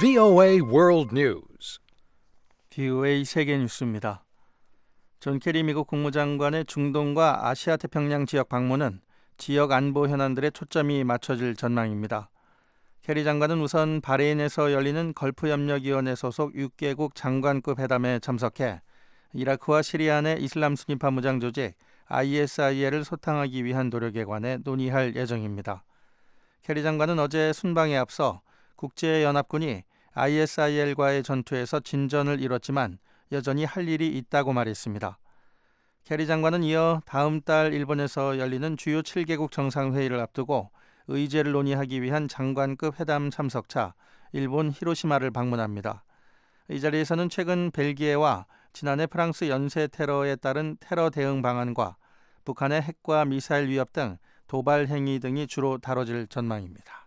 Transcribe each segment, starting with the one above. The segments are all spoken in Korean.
VOA World News. VOA 세계 뉴스입니다. 존 케리 미국 국무장관의 중동과 아시아 태평양 지역 방문은 지역 안보 현안들의 초점이 맞춰질 전망입니다. 케리 장관은 우선 바레인에서 열리는 걸프 협력 위원회 소속 6개국 장관급 회담에 참석해 이라크와 시리아 내 이슬람 순위파 무장 조직 ISIL을 소탕하기 위한 노력에 관해 논의할 예정입니다. 캐리 장관은 어제 순방에 앞서 국제연합군이 ISIL과의 전투에서 진전을 이뤘지만 여전히 할 일이 있다고 말했습니다. 캐리 장관은 이어 다음 달 일본에서 열리는 주요 7개국 정상회의를 앞두고 의제를 논의하기 위한 장관급 회담 참석차 일본 히로시마를 방문합니다. 이 자리에서는 최근 벨기에와 지난해 프랑스 연쇄 테러에 따른 테러 대응 방안과 북한의 핵과 미사일 위협 등 도발 행위 등이 주로 다뤄질 전망입니다.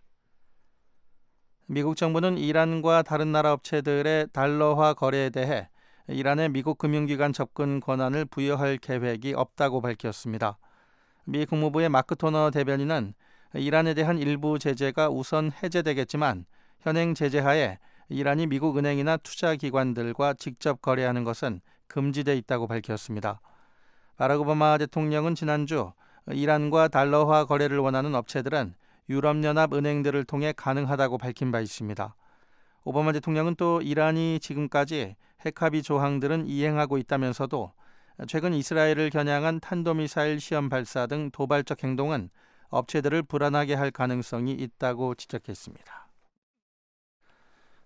미국 정부는 이란과 다른 나라 업체들의 달러화 거래에 대해 이란의 미국 금융기관 접근 권한을 부여할 계획이 없다고 밝혔습니다. 미 국무부의 마크 토너 대변인은 이란에 대한 일부 제재가 우선 해제되겠지만 현행 제재 하에 이란이 미국 은행이나 투자 기관들과 직접 거래하는 것은 금지돼 있다고 밝혔습니다. 바라구바마 대통령은 지난주 이란과 달러화 거래를 원하는 업체들은 유럽연합 은행들을 통해 가능하다고 밝힌 바 있습니다. 오바마 대통령은 또 이란이 지금까지 핵합의 조항들은 이행하고 있다면서도 최근 이스라엘을 겨냥한 탄도미사일 시험 발사 등 도발적 행동은 업체들을 불안하게 할 가능성이 있다고 지적했습니다.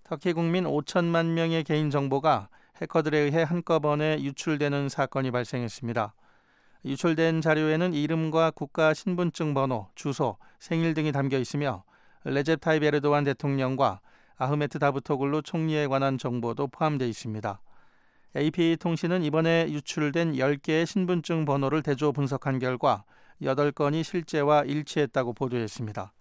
터키 국민 5천만 명의 개인 정보가 해커들에 의해 한꺼번에 유출되는 사건이 발생했습니다. 유출된 자료에는 이름과 국가 신분증 번호, 주소, 생일 등이 담겨 있으며 레젭 타입 에르도안 대통령과 아흐메트 다부토글루 총리에 관한 정보도 포함되어 있습니다. AP 통신은 이번에 유출된 10개의 신분증 번호를 대조 분석한 결과 8건이 실제와 일치했다고 보도했습니다.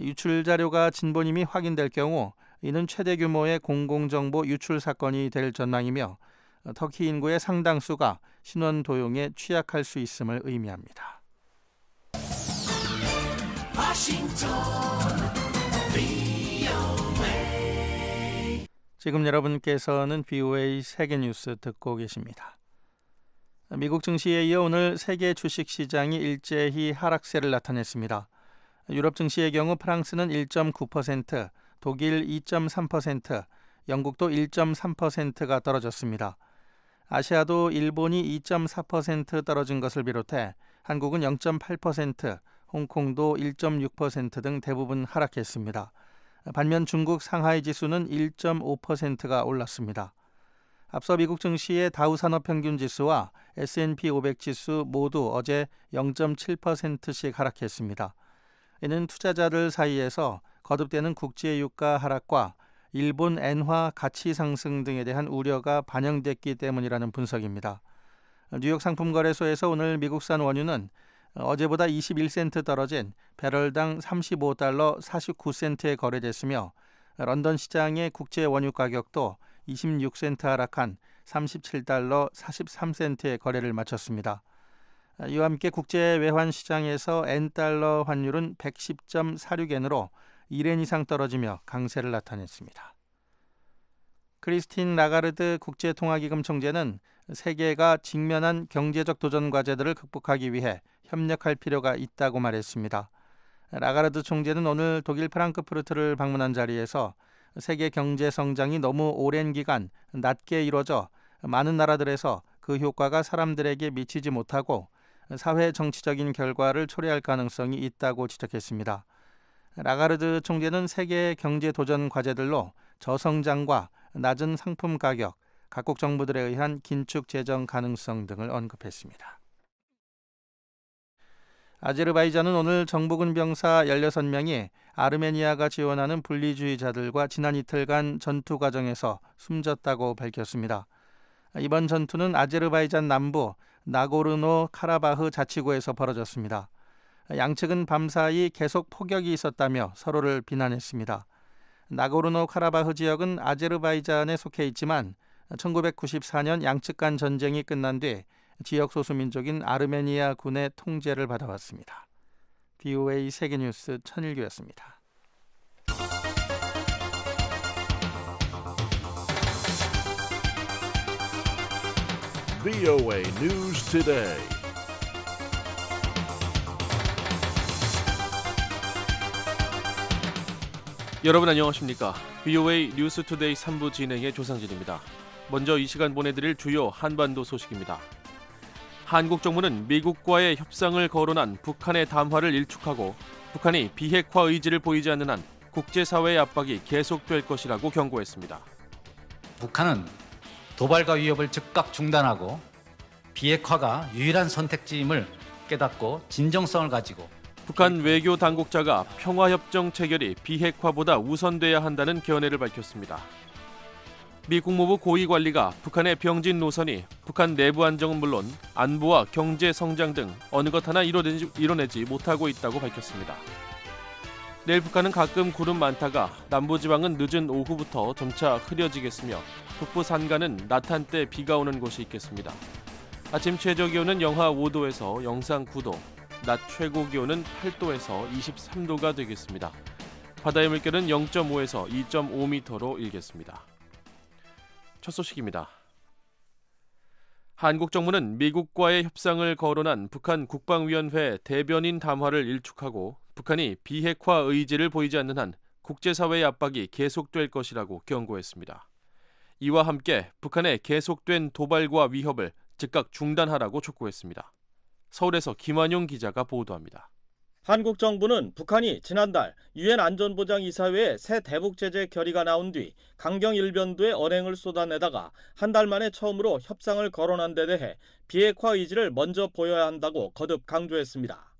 유출 자료가 진보님이 확인될 경우 이는 최대 규모의 공공정보 유출 사건이 될 전망이며 터키 인구의 상당수가 신원 도용에 취약할 수 있음을 의미합니다. 지금 여러분께서는 BOA 세계 뉴스 듣고 계십니다. 미국 증시에 이어 오늘 세계 주식 시장이 일제히 하락세를 나타냈습니다. 유럽 증시의 경우 프랑스는 1.9%, 독일 2.3%, 영국도 1.3%가 떨어졌습니다. 아시아도 일본이 2.4% 떨어진 것을 비롯해 한국은 0.8%, 홍콩도 1.6%등 대부분 하락했습니다. 반면 중국 상하이 지수는 1.5%가 올랐습니다. 앞서 미국 증시의 다우 산업 평균 지수와 S&P 500 지수 모두 어제 0.7%씩 하락했습니다. 이는 투자자들 사이에서 거듭되는 국제 유가 하락과 일본 엔화 가치 상승 등에 대한 우려가 반영됐기 때문이라는 분석입니다. 뉴욕 상품거래소에서 오늘 미국산 원유는 어제보다 21센트 떨어진 배럴당 35달러 49센트에 거래됐으며 런던 시장의 국제 원유 가격도 26센트 하락한 37달러 43센트에 거래를 마쳤습니다. 이와 함께 국제 외환 시장에서 엔달러 환율은 110.46엔으로 1엔 이상 떨어지며 강세를 나타냈습니다. 크리스틴 라가르드 국제통화기금 총재는 세계가 직면한 경제적 도전 과제들을 극복하기 위해 협력할 필요가 있다고 말했습니다. 라가르드 총재는 오늘 독일 프랑크푸르트를 방문한 자리에서 세계 경제 성장이 너무 오랜 기간 낮게 이루어져 많은 나라들에서 그 효과가 사람들에게 미치지 못하고 사회 정치적인 결과를 초래할 가능성이 있다고 지적했습니다. 라가르드 총재는 세계 경제 도전 과제들로 저성장과 낮은 상품 가격, 각국 정부들에 의한 긴축 재정 가능성 등을 언급했습니다. 아제르바이잔은 오늘 정부군 병사 16명이 아르메니아가 지원하는 분리주의자들과 지난 이틀간 전투 과정에서 숨졌다고 밝혔습니다. 이번 전투는 아제르바이잔 남부 나고르노 카라바흐 자치구에서 벌어졌습니다. 양측은 밤사이 계속 폭격이 있었다며 서로를 비난했습니다. 나고르노 카라바흐 지역은 아제르바이잔에 속해 있지만 1994년 양측 간 전쟁이 끝난 뒤 지역 소수민족인 아르메니아 군의 통제를 받아왔습니다. DOA 세계뉴스 천일규였습니다. VOA News t o 여러분 안녕하십니까? BOA 뉴스 투데이 3부 진행의 조상진입니다. 먼저 이 시간 보내드릴 주요 한반도 소식입니다. 한국 정부는 미국과의 협상을 거론한 북한의 담화를 일축하고 북한이 비핵화 의지를 보이지 않는 한 국제사회의 압박이 계속될 것이라고 경고했습니다. 북한은 도발과 위협을 즉각 중단하고 비핵화가 유일한 선택지임을 깨닫고 진정성을 가지고 북한 외교 당국자가 평화협정 체결이 비핵화보다 우선돼야 한다는 견해를 밝혔습니다. 미 국무부 고위관리가 북한의 병진 노선이 북한 내부 안정은 물론 안보와 경제 성장 등 어느 것 하나 이뤄내지, 이뤄내지 못하고 있다고 밝혔습니다. 내일 북한은 가끔 구름 많다가 남부지방은 늦은 오후부터 점차 흐려지겠으며 북부 산간은 나탄 때 비가 오는 곳이 있겠습니다. 아침 최저 기온은 영하 5도에서 영상 9도, 낮 최고 기온은 8도에서 23도가 되겠습니다. 바다의 물결은 0.5에서 2.5m로 일겠습니다. 첫 소식입니다. 한국 정부는 미국과의 협상을 거론한 북한 국방위원회 대변인 담화를 일축하고 북한이 비핵화 의지를 보이지 않는 한 국제사회의 압박이 계속될 것이라고 경고했습니다. 이와 함께 북한의 계속된 도발과 위협을 즉각 중단하라고 촉구했습니다. 서울에서 김환용 기자가 보도합니다. 한국 정부는 북한이 지난달 유엔 안전보장 이사회에 새 대북 제재 결의가 나온 뒤 강경 일변도에 언행을 쏟아내다가 한 달 만에 처음으로 협상을 거론한 데 대해 비핵화 의지를 먼저 보여야 한다고 거듭 강조했습니다.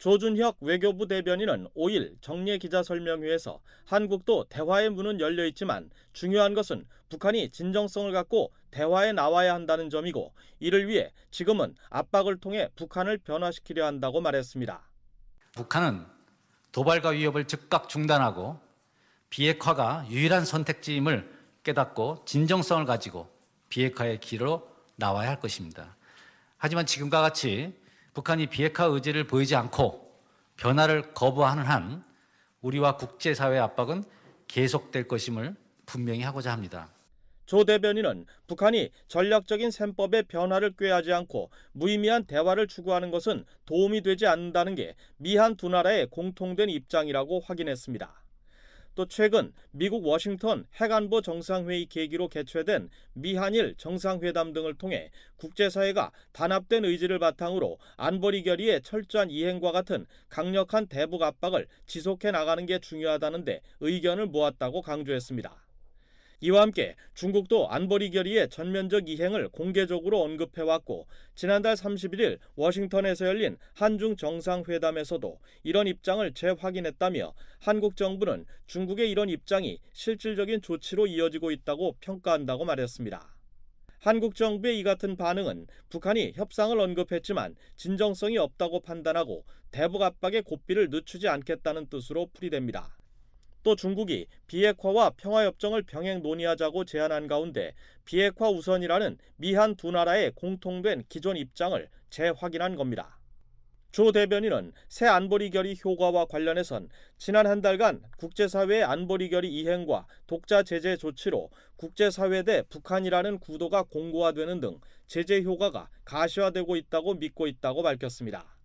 조준혁 외교부 대변인은 5일 정례 기자설명회에서 한국도 대화의 문은 열려 있지만 중요한 것은 북한이 진정성을 갖고 대화에 나와야 한다는 점이고 이를 위해 지금은 압박을 통해 북한을 변화시키려 한다고 말했습니다. 북한은 도발과 위협을 즉각 중단하고 비핵화가 유일한 선택지임을 깨닫고 진정성을 가지고 비핵화의 길로 나와야 할 것입니다. 하지만 지금과 같이 북한이 비핵화 의지를 보이지 않고 변화를 거부하는 한 우리와 국제사회 압박은 계속될 것임을 분명히 하고자 합니다. 조 대변인은 북한이 전략적인 셈법의 변화를 꾀하지 않고 무의미한 대화를 추구하는 것은 도움이 되지 않는다는 게 미 한 두 나라의 공통된 입장이라고 확인했습니다. 또 최근 미국 워싱턴 핵안보 정상회의 계기로 개최된 미한일 정상회담 등을 통해 국제사회가 단합된 의지를 바탕으로 안보리 결의의 철저한 이행과 같은 강력한 대북 압박을 지속해 나가는 게 중요하다는데 의견을 모았다고 강조했습니다. 이와 함께 중국도 안보리 결의의 전면적 이행을 공개적으로 언급해왔고 지난달 31일 워싱턴에서 열린 한중 정상회담에서도 이런 입장을 재확인했다며 한국 정부는 중국의 이런 입장이 실질적인 조치로 이어지고 있다고 평가한다고 말했습니다. 한국 정부의 이 같은 반응은 북한이 협상을 언급했지만 진정성이 없다고 판단하고 대북 압박의 고삐를 늦추지 않겠다는 뜻으로 풀이됩니다. 또 중국이 비핵화와 평화협정을 병행 논의하자고 제안한 가운데 비핵화 우선이라는 미한 두 나라의 공통된 기존 입장을 재확인한 겁니다. 조 대변인은 새 안보리 결의 효과와 관련해선 지난 한 달간 국제사회의 안보리 결의 이행과 독자 제재 조치로 국제사회 대 북한이라는 구도가 공고화되는 등 제재 효과가 가시화되고 있다고 믿고 있다고 밝혔습니다.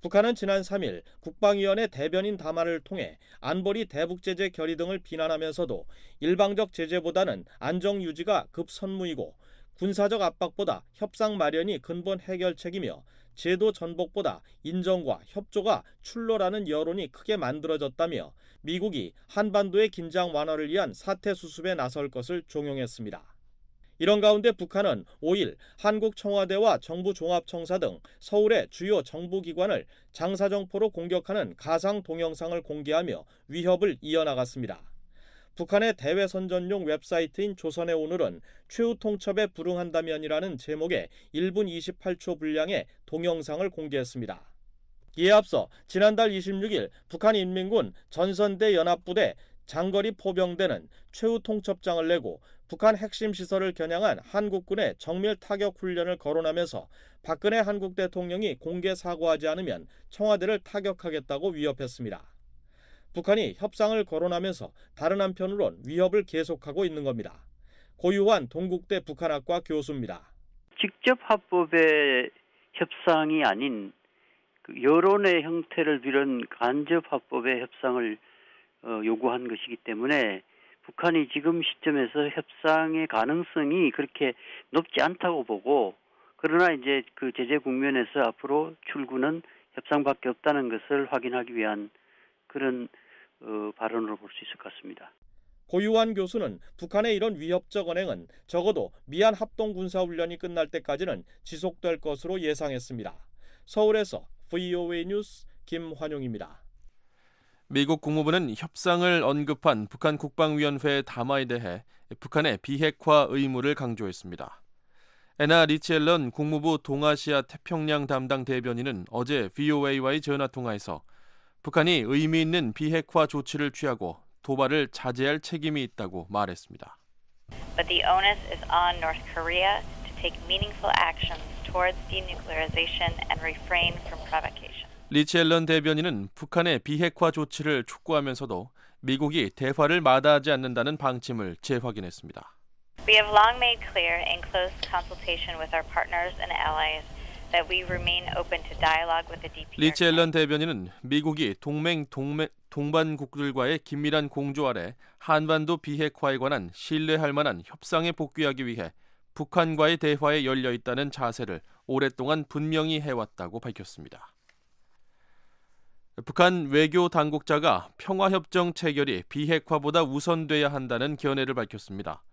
북한은 지난 3일 국방위원회 대변인 담화를 통해 안보리 대북 제재 결의 등을 비난하면서도 일방적 제재보다는 안정 유지가 급선무이고 군사적 압박보다 협상 마련이 근본 해결책이며 제도 전복보다 인정과 협조가 출로라는 여론이 크게 만들어졌다며 미국이 한반도의 긴장 완화를 위한 사태 수습에 나설 것을 종용했습니다. 이런 가운데 북한은 5일 한국 청와대와 정부 종합청사 등 서울의 주요 정부기관을 장사정포로 공격하는 가상 동영상을 공개하며 위협을 이어나갔습니다. 북한의 대외선전용 웹사이트인 조선의 오늘은 최후 통첩에 불응한다면이라는 제목의 1분 28초 분량의 동영상을 공개했습니다. 이에 앞서 지난달 26일 북한 인민군 전선대 연합부대 장거리 포병대는 최후 통첩장을 내고 북한 핵심 시설을 겨냥한 한국군의 정밀 타격 훈련을 거론하면서 박근혜 한국 대통령이 공개 사과하지 않으면 청와대를 타격하겠다고 위협했습니다. 북한이 협상을 거론하면서 다른 한편으론 위협을 계속하고 있는 겁니다. 고유한 동국대 북한학과 교수입니다. 직접 합법의 협상이 아닌 그 여론의 형태를 빌은 간접 합법의 협상을 어, 요구한 것이기 때문에 북한이 지금 시점에서 협상의 가능성이 그렇게 높지 않다고 보고 그러나 이제 그 제재 국면에서 앞으로 출구는 협상밖에 없다는 것을 확인하기 위한 그런 어, 발언으로 볼 수 있을 것 같습니다. 고유한 교수는 북한의 이런 위협적 언행은 적어도 미얀 합동 군사 훈련이 끝날 때까지는 지속될 것으로 예상했습니다. 서울에서 VOA 뉴스 김환용입니다. 미국 국무부는 협상을 언급한 북한 국방위원회 담화에 대해 북한의 비핵화 의무를 강조했습니다. 에나 리치앨런 국무부 동아시아 태평양 담당 대변인은 어제 VOA와의 전화 통화에서 북한이 의미 있는 비핵화 조치를 취하고 도발을 자제할 책임이 있다고 말했습니다. But the onus is on North Korea to take meaningful actions towards denuclearization and refrain from provocation. 리치 앨런 대변인은 북한의 비핵화 조치를 촉구하면서도 미국이 대화를 마다하지 않는다는 방침을 재확인했습니다. We have long made clear in close consultation with our partners and allies that we remain open to dialogue with the DPR. 리치 앨런 대변인은 미국이 동맹 동맹 동반국들과의 긴밀한 공조 아래 한반도 비핵화에 관한 신뢰할 만한 협상에 복귀하기 위해 북한과의 대화에 열려 있다는 자세를 오랫동안 분명히 해왔다고 밝혔습니다. 북한 외교 당국자가 평화협정 체결이 비핵화보다 우선돼야 한다는 견해를 밝혔습니다.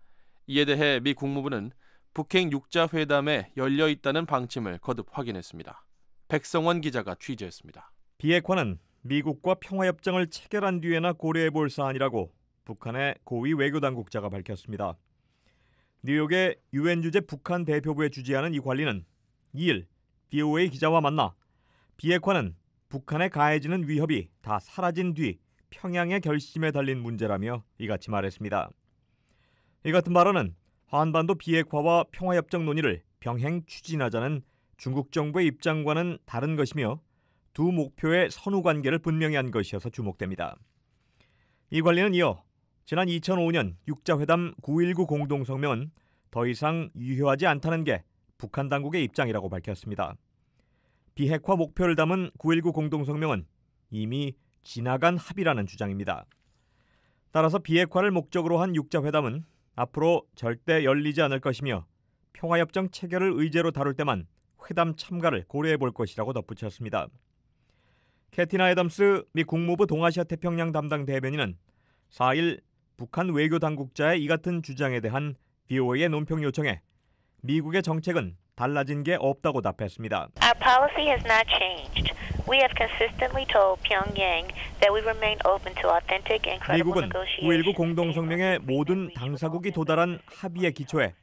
이에 대해 미 국무부는 북핵 육자 회담에 열려 있다는 방침을 거듭 확인했습니다. 백성원 기자가 취재했습니다. 비핵화는 미국과 평화협정을 체결한 뒤에나 고려해 볼 사안이라고 북한의 고위 외교 당국자가 밝혔습니다. 뉴욕의 유엔 주재 북한 대표부에 주재하는 이 관리는 2일 BOA 기자와 만나 비핵화는 북한에 가해지는 위협이 다 사라진 뒤 평양의 결심에 달린 문제라며 이같이 말했습니다. 이 같은 발언은 한반도 비핵화와 평화협정 논의를 병행 추진하자는 중국 정부의 입장과는 다른 것이며 두 목표의 선후 관계를 분명히 한 것이어서 주목됩니다. 이 관리는 이어 지난 2005년 6자회담9.19 공동성명은 더 이상 유효하지 않다는 게 북한 당국의 입장이라고 밝혔습니다. 비핵화 목표를 담은 9.19 공동성명은 이미 지나간 합의라는 주장입니다. 따라서 비핵화를 목적으로 한 6자 회담은 앞으로 절대 열리지 않을 것이며 평화협정 체결을 의제로 다룰 때만 회담 참가를 고려해 볼 것이라고 덧붙였습니다. 캐티나 에덤스미 국무부 동아시아 태평양 담당 대변인은 4일 북한 외교 당국자의 이 같은 주장에 대한 비오 a 의 논평 요청에 미국의 정책은 달라진 게 없다고 답했습니다. Our policy has not changed. We have consistently told Pyongyang that we remain open to authentic and credible 미국은 9.19 공동성명의 모든 당사국이 도달한 합의의 기초에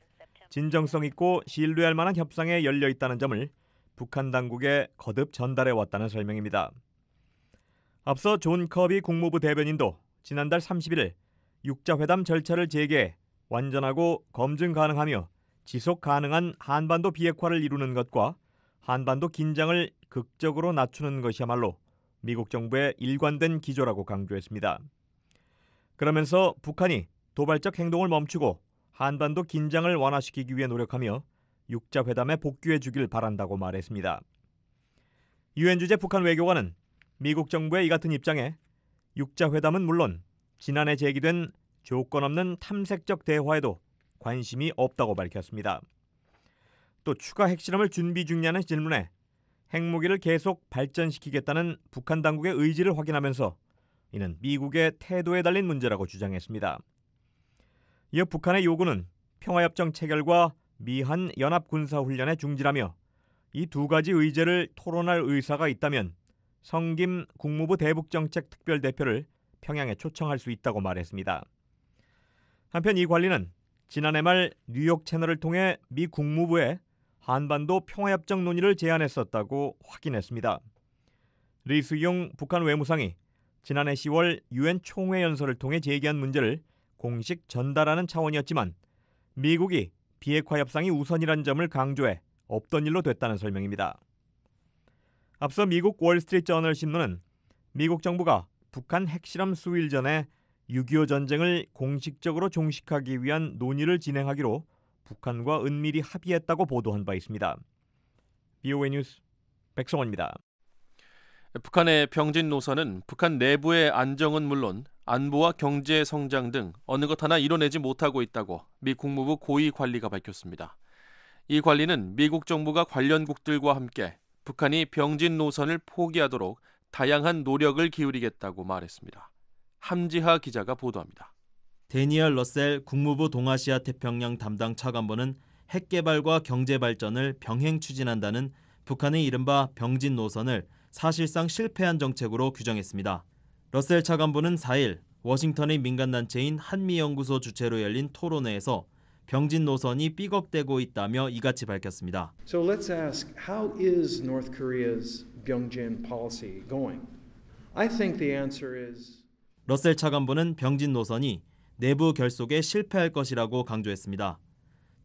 진정성 있고 신뢰할 만한 협상에 열려 있다는 점을 북한 당국에 거듭 전달해 왔다는 설명입니다. 앞서 존 커비 국무부 대변인도 지난달 31일 육자회담 절차를 재개 완전하고 검증 가능하며 지속 가능한 한반도 비핵화를 이루는 것과 한반도 긴장을 극적으로 낮추는 것이야말로 미국 정부의 일관된 기조라고 강조했습니다. 그러면서 북한이 도발적 행동을 멈추고 한반도 긴장을 완화시키기 위해 노력하며 육자 회담에 복귀해 주길 바란다고 말했습니다. 유엔 주재 북한 외교관은 미국 정부의 이 같은 입장에 육자 회담은 물론 지난해 제기된 조건 없는 탐색적 대화에도 관심이 없다고 밝혔습니다. 또 추가 핵실험을 준비 중이냐는 질문에 핵무기를 계속 발전시키겠다는 북한 당국의 의지를 확인하면서 이는 미국의 태도에 달린 문제라고 주장했습니다. 이어 북한의 요구는 평화협정 체결과 미한 연합군사훈련의 중지라며 이 두 가지 의제를 토론할 의사가 있다면 성김 국무부 대북정책 특별대표를 평양에 초청할 수 있다고 말했습니다. 한편 이 관리는 지난해 말 뉴욕 채널을 통해 미 국무부에 한반도 평화협정 논의를 제안했었다고 확인했습니다. 리수용 북한 외무상이 지난해 10월 유엔 총회 연설을 통해 제기한 문제를 공식 전달하는 차원이었지만 미국이 비핵화 협상이 우선이란 점을 강조해 없던 일로 됐다는 설명입니다. 앞서 미국 월스트리트 저널 신문은 미국 정부가 북한 핵실험 수일 전에 6.25 전쟁을 공식적으로 종식하기 위한 논의를 진행하기로 북한과 은밀히 합의했다고 보도한 바 있습니다. BOA 뉴스 백성원입니다. 북한의 병진 노선은 북한 내부의 안정은 물론 안보와 경제 성장 등 어느 것 하나 이뤄내지 못하고 있다고 미 국무부 고위 관리가 밝혔습니다. 이 관리는 미국 정부가 관련국들과 함께 북한이 병진 노선을 포기하도록 다양한 노력을 기울이겠다고 말했습니다. 함지하 기자가 보도합니다. 데니얼 러셀 국무부 동아시아 태평양 담당 차관보는 핵 개발과 경제 발전을 병행 추진한다는 북한의 이른바 병진 노선을 사실상 실패한 정책으로 규정했습니다. 러셀 차관보는 4일 워싱턴의 민간단체인 한미연구소 주최로 열린 토론회에서 병진 노선이 삐걱대고 있다며 이같이 밝혔습니다. So let's ask how is North Korea's Byungjin policy going? I think the answer is 러셀 차관보는 병진 노선이 내부 결속에 실패할 것이라고 강조했습니다.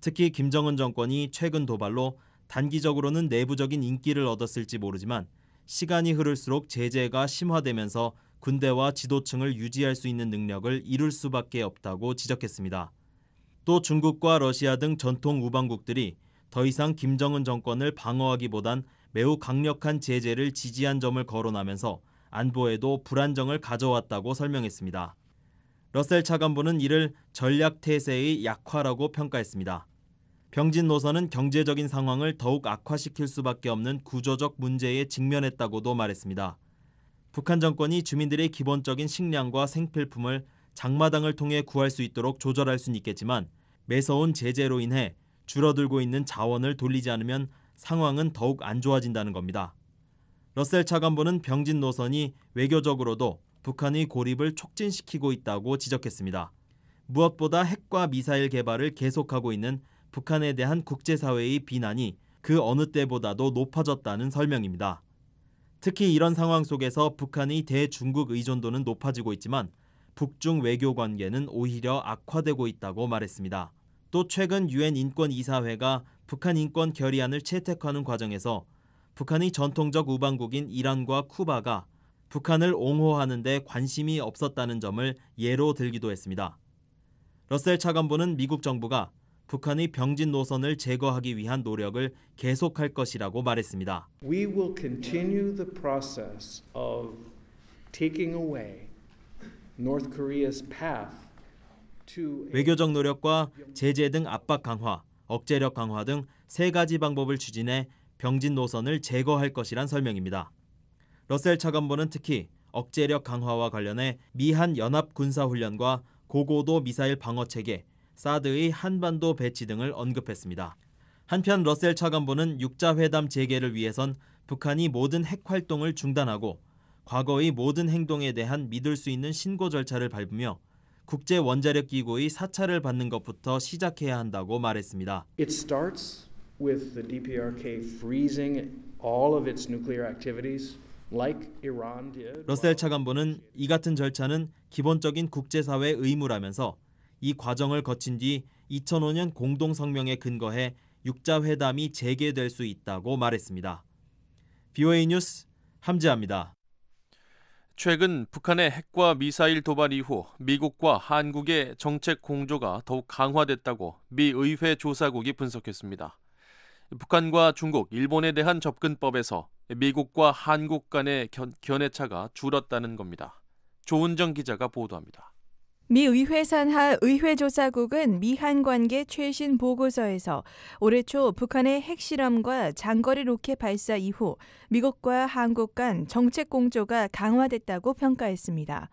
특히 김정은 정권이 최근 도발로 단기적으로는 내부적인 인기를 얻었을지 모르지만 시간이 흐를수록 제재가 심화되면서 군대와 지도층을 유지할 수 있는 능력을 이룰 수밖에 없다고 지적했습니다. 또 중국과 러시아 등 전통 우방국들이 더 이상 김정은 정권을 방어하기보단 매우 강력한 제재를 지지한 점을 거론하면서 안보에도 불안정을 가져왔다고 설명했습니다. 러셀 차관보는 이를 전략 태세의 약화라고 평가했습니다. 병진 노선은 경제적인 상황을 더욱 악화시킬 수밖에 없는 구조적 문제에 직면했다고도 말했습니다. 북한 정권이 주민들의 기본적인 식량과 생필품을 장마당을 통해 구할 수 있도록 조절할 수는 있겠지만 매서운 제재로 인해 줄어들고 있는 자원을 돌리지 않으면 상황은 더욱 안 좋아진다는 겁니다. 러셀 차관보는 병진 노선이 외교적으로도 북한의 고립을 촉진시키고 있다고 지적했습니다. 무엇보다 핵과 미사일 개발을 계속하고 있는 북한에 대한 국제사회의 비난이 그 어느 때보다도 높아졌다는 설명입니다. 특히 이런 상황 속에서 북한의 대중국 의존도는 높아지고 있지만 북중 외교 관계는 오히려 악화되고 있다고 말했습니다. 또 최근 유엔 인권 이사회가 북한 인권 결의안을 채택하는 과정에서 북한의 전통적 우방국인 이란과 쿠바가 북한을 옹호하는 데 관심이 없었다는 점을 예로 들기도 했습니다. 러셀 차관보는 미국 정부가 북한의 병진 노선을 제거하기 위한 노력을 계속할 것이라고 말했습니다. We will continue the process of taking away North Korea's path 외교적 노력과 제재 등 압박 강화, 억제력 강화 등 세 가지 방법을 추진해 병진 노선을 제거할 것이란 설명입니다. 러셀 차관보는 특히 억제력 강화와 관련해 미한 연합 군사 훈련과 고고도 미사일 방어 체계, 사드의 한반도 배치 등을 언급했습니다. 한편 러셀 차관보는 육자 회담 재개를 위해선 북한이 모든 핵 활동을 중단하고 과거의 모든 행동에 대한 믿을 수 있는 신고 절차를 밟으며 국제 원자력 기구의 사찰을 받는 것부터 시작해야 한다고 말했습니다. It starts with the DPRK freezing all of its nuclear activities 러셀 차관보는 이 같은 절차는 기본적인 국제사회 의무라면서 이 과정을 거친 뒤 2005년 공동 성명에 근거해 육자 회담이 재개될 수 있다고 말했습니다. BOA 뉴스 함지아입니다. 최근 북한의 핵과 미사일 도발 이후 미국과 한국의 정책 공조가 더욱 강화됐다고 미 의회 조사국이 분석했습니다. 북한과 중국, 일본에 대한 접근법에서 미국과 한국 간의 견, 견해차가 줄었다는 겁니다. 조은정 기자가 보도합니다. 미 의회 산하 의회조사국은 미한 관계 최신 보고서에서 올해 초 북한의 핵실험과 장거리 로켓 발사 이후 미국과 한국 간 정책 공조가 강화됐다고 평가했습니다.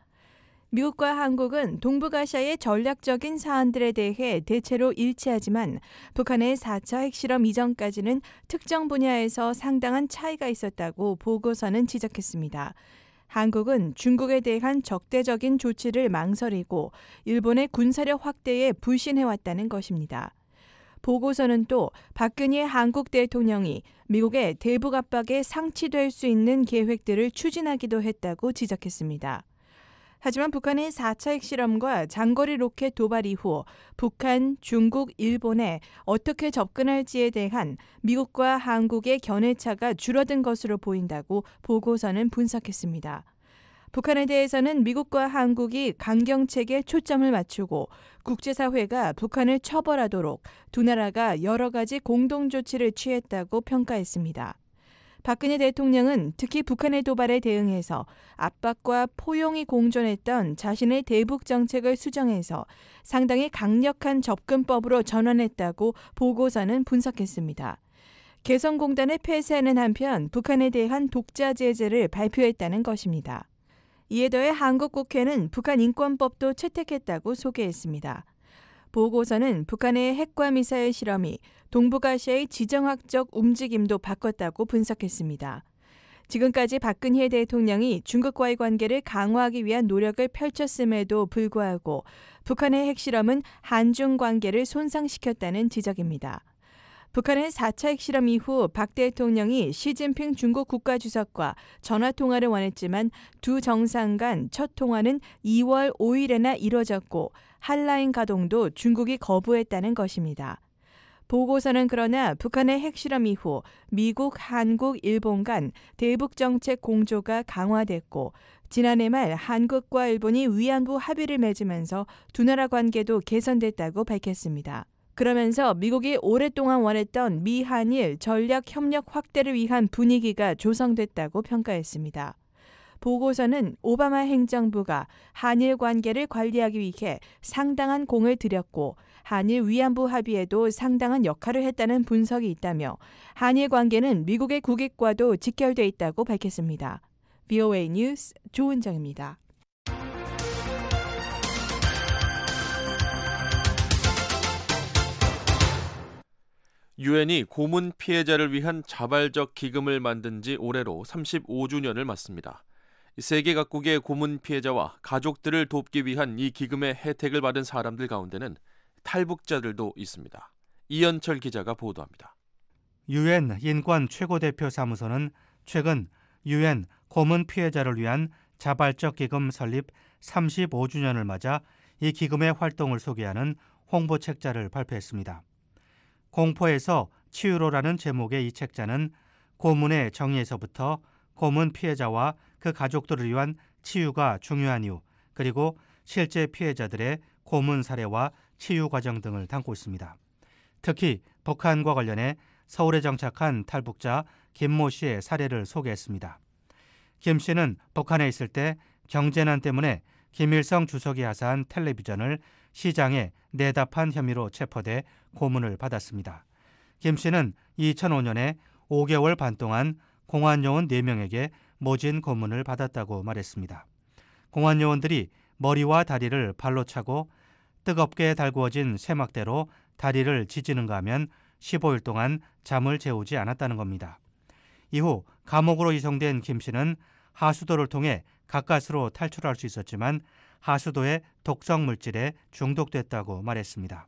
미국과 한국은 동북아시아의 전략적인 사안들에 대해 대체로 일치하지만 북한의 4차 핵실험 이전까지는 특정 분야에서 상당한 차이가 있었다고 보고서는 지적했습니다. 한국은 중국에 대한 적대적인 조치를 망설이고 일본의 군사력 확대에 불신해왔다는 것입니다. 보고서는 또 박근혜 한국 대통령이 미국의 대북 압박에 상치될 수 있는 계획들을 추진하기도 했다고 지적했습니다. 하지만 북한의 4차 핵실험과 장거리 로켓 도발 이후 북한, 중국, 일본에 어떻게 접근할지에 대한 미국과 한국의 견해차가 줄어든 것으로 보인다고 보고서는 분석했습니다. 북한에 대해서는 미국과 한국이 강경책에 초점을 맞추고 국제사회가 북한을 처벌하도록 두 나라가 여러 가지 공동조치를 취했다고 평가했습니다. 박근혜 대통령은 특히 북한의 도발에 대응해서 압박과 포용이 공존했던 자신의 대북 정책을 수정해서 상당히 강력한 접근법으로 전환했다고 보고서는 분석했습니다. 개성공단을 폐쇄하는 한편 북한에 대한 독자 제재를 발표했다는 것입니다. 이에 더해 한국 국회는 북한 인권법도 채택했다고 소개했습니다. 보고서는 북한의 핵과 미사일 실험이 동북아시아의 지정학적 움직임도 바꿨다고 분석했습니다. 지금까지 박근혜 대통령이 중국과의 관계를 강화하기 위한 노력을 펼쳤음에도 불구하고 북한의 핵실험은 한중 관계를 손상시켰다는 지적입니다. 북한은 4차 핵실험 이후 박 대통령이 시진핑 중국 국가주석과 전화통화를 원했지만 두 정상 간 첫 통화는 2월 5일에나 이뤄졌고 한라인 가동도 중국이 거부했다는 것입니다. 보고서는 그러나 북한의 핵실험 이후 미국, 한국, 일본 간 대북 정책 공조가 강화됐고 지난해 말 한국과 일본이 위안부 합의를 맺으면서 두 나라 관계도 개선됐다고 밝혔습니다. 그러면서 미국이 오랫동안 원했던 미한일 전략 협력 확대를 위한 분위기가 조성됐다고 평가했습니다. 보고서는 오바마 행정부가 한일 관계를 관리하기 위해 상당한 공을 들였고 한일 위안부 합의에도 상당한 역할을 했다는 분석이 있다며 한일 관계는 미국의 국익과도 직결돼 있다고 밝혔습니다. VOA 뉴스 조은정입니다. 유엔이 고문 피해자를 위한 자발적 기금을 만든 지 올해로 35주년을 맞습니다. 세계 각국의 고문 피해자와 가족들을 돕기 위한 이 기금의 혜택을 받은 사람들 가운데는 탈북자들도 있습니다. 이연철 기자가 보도합니다. 유엔 인권 최고대표 사무소는 최근 유엔 고문 피해자를 위한 자발적 기금 설립 35주년을 맞아 이 기금의 활동을 소개하는 홍보 책자를 발표했습니다. 공포에서 치유로라는 제목의 이 책자는 고문의 정의에서부터 고문 피해자와 그 가족들을 위한 치유가 중요한 이유, 그리고 실제 피해자들의 고문 사례와 치유 과정 등을 담고 있습니다. 특히 북한과 관련해 서울에 정착한 탈북자 김 모 씨의 사례를 소개했습니다. 김 씨는 북한에 있을 때 경제난 때문에 김일성 주석이 하사한 텔레비전을 시장에 내다판 혐의로 체포돼 고문을 받았습니다. 김 씨는 2005년에 5개월 반 동안 공안 요원 4명에게 모진 고문을 받았다고 말했습니다. 공안 요원들이 머리와 다리를 발로 차고 뜨겁게 달구어진 세막대로 다리를 지지는가 하면 15일 동안 잠을 재우지 않았다는 겁니다. 이후 감옥으로 이송된 김 씨는 하수도를 통해 가까스로 탈출할 수 있었지만 하수도의 독성 물질에 중독됐다고 말했습니다.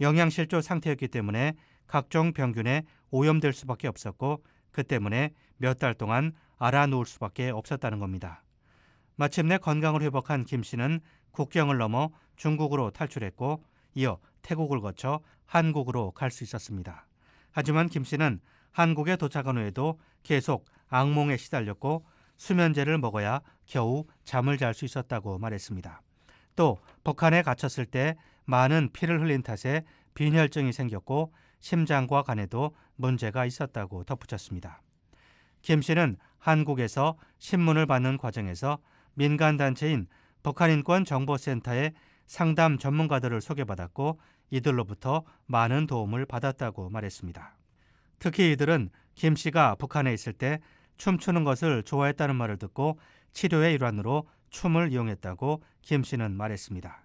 영양실조 상태였기 때문에 각종 병균에 오염될 수밖에 없었고 그 때문에 몇 달 동안 알아놓을 수밖에 없었다는 겁니다. 마침내 건강을 회복한 김 씨는 국경을 넘어 중국으로 탈출했고 이어 태국을 거쳐 한국으로 갈 수 있었습니다. 하지만 김 씨는 한국에 도착한 후에도 계속 악몽에 시달렸고 수면제를 먹어야 겨우 잠을 잘 수 있었다고 말했습니다. 또 북한에 갇혔을 때 많은 피를 흘린 탓에 빈혈증이 생겼고 심장과 간에도 문제가 있었다고 덧붙였습니다. 김 씨는 한국에서 신문을 받는 과정에서 민간단체인 북한인권정보센터의 상담 전문가들을 소개받았고 이들로부터 많은 도움을 받았다고 말했습니다. 특히 이들은 김 씨가 북한에 있을 때 춤추는 것을 좋아했다는 말을 듣고 치료의 일환으로 춤을 이용했다고 김 씨는 말했습니다.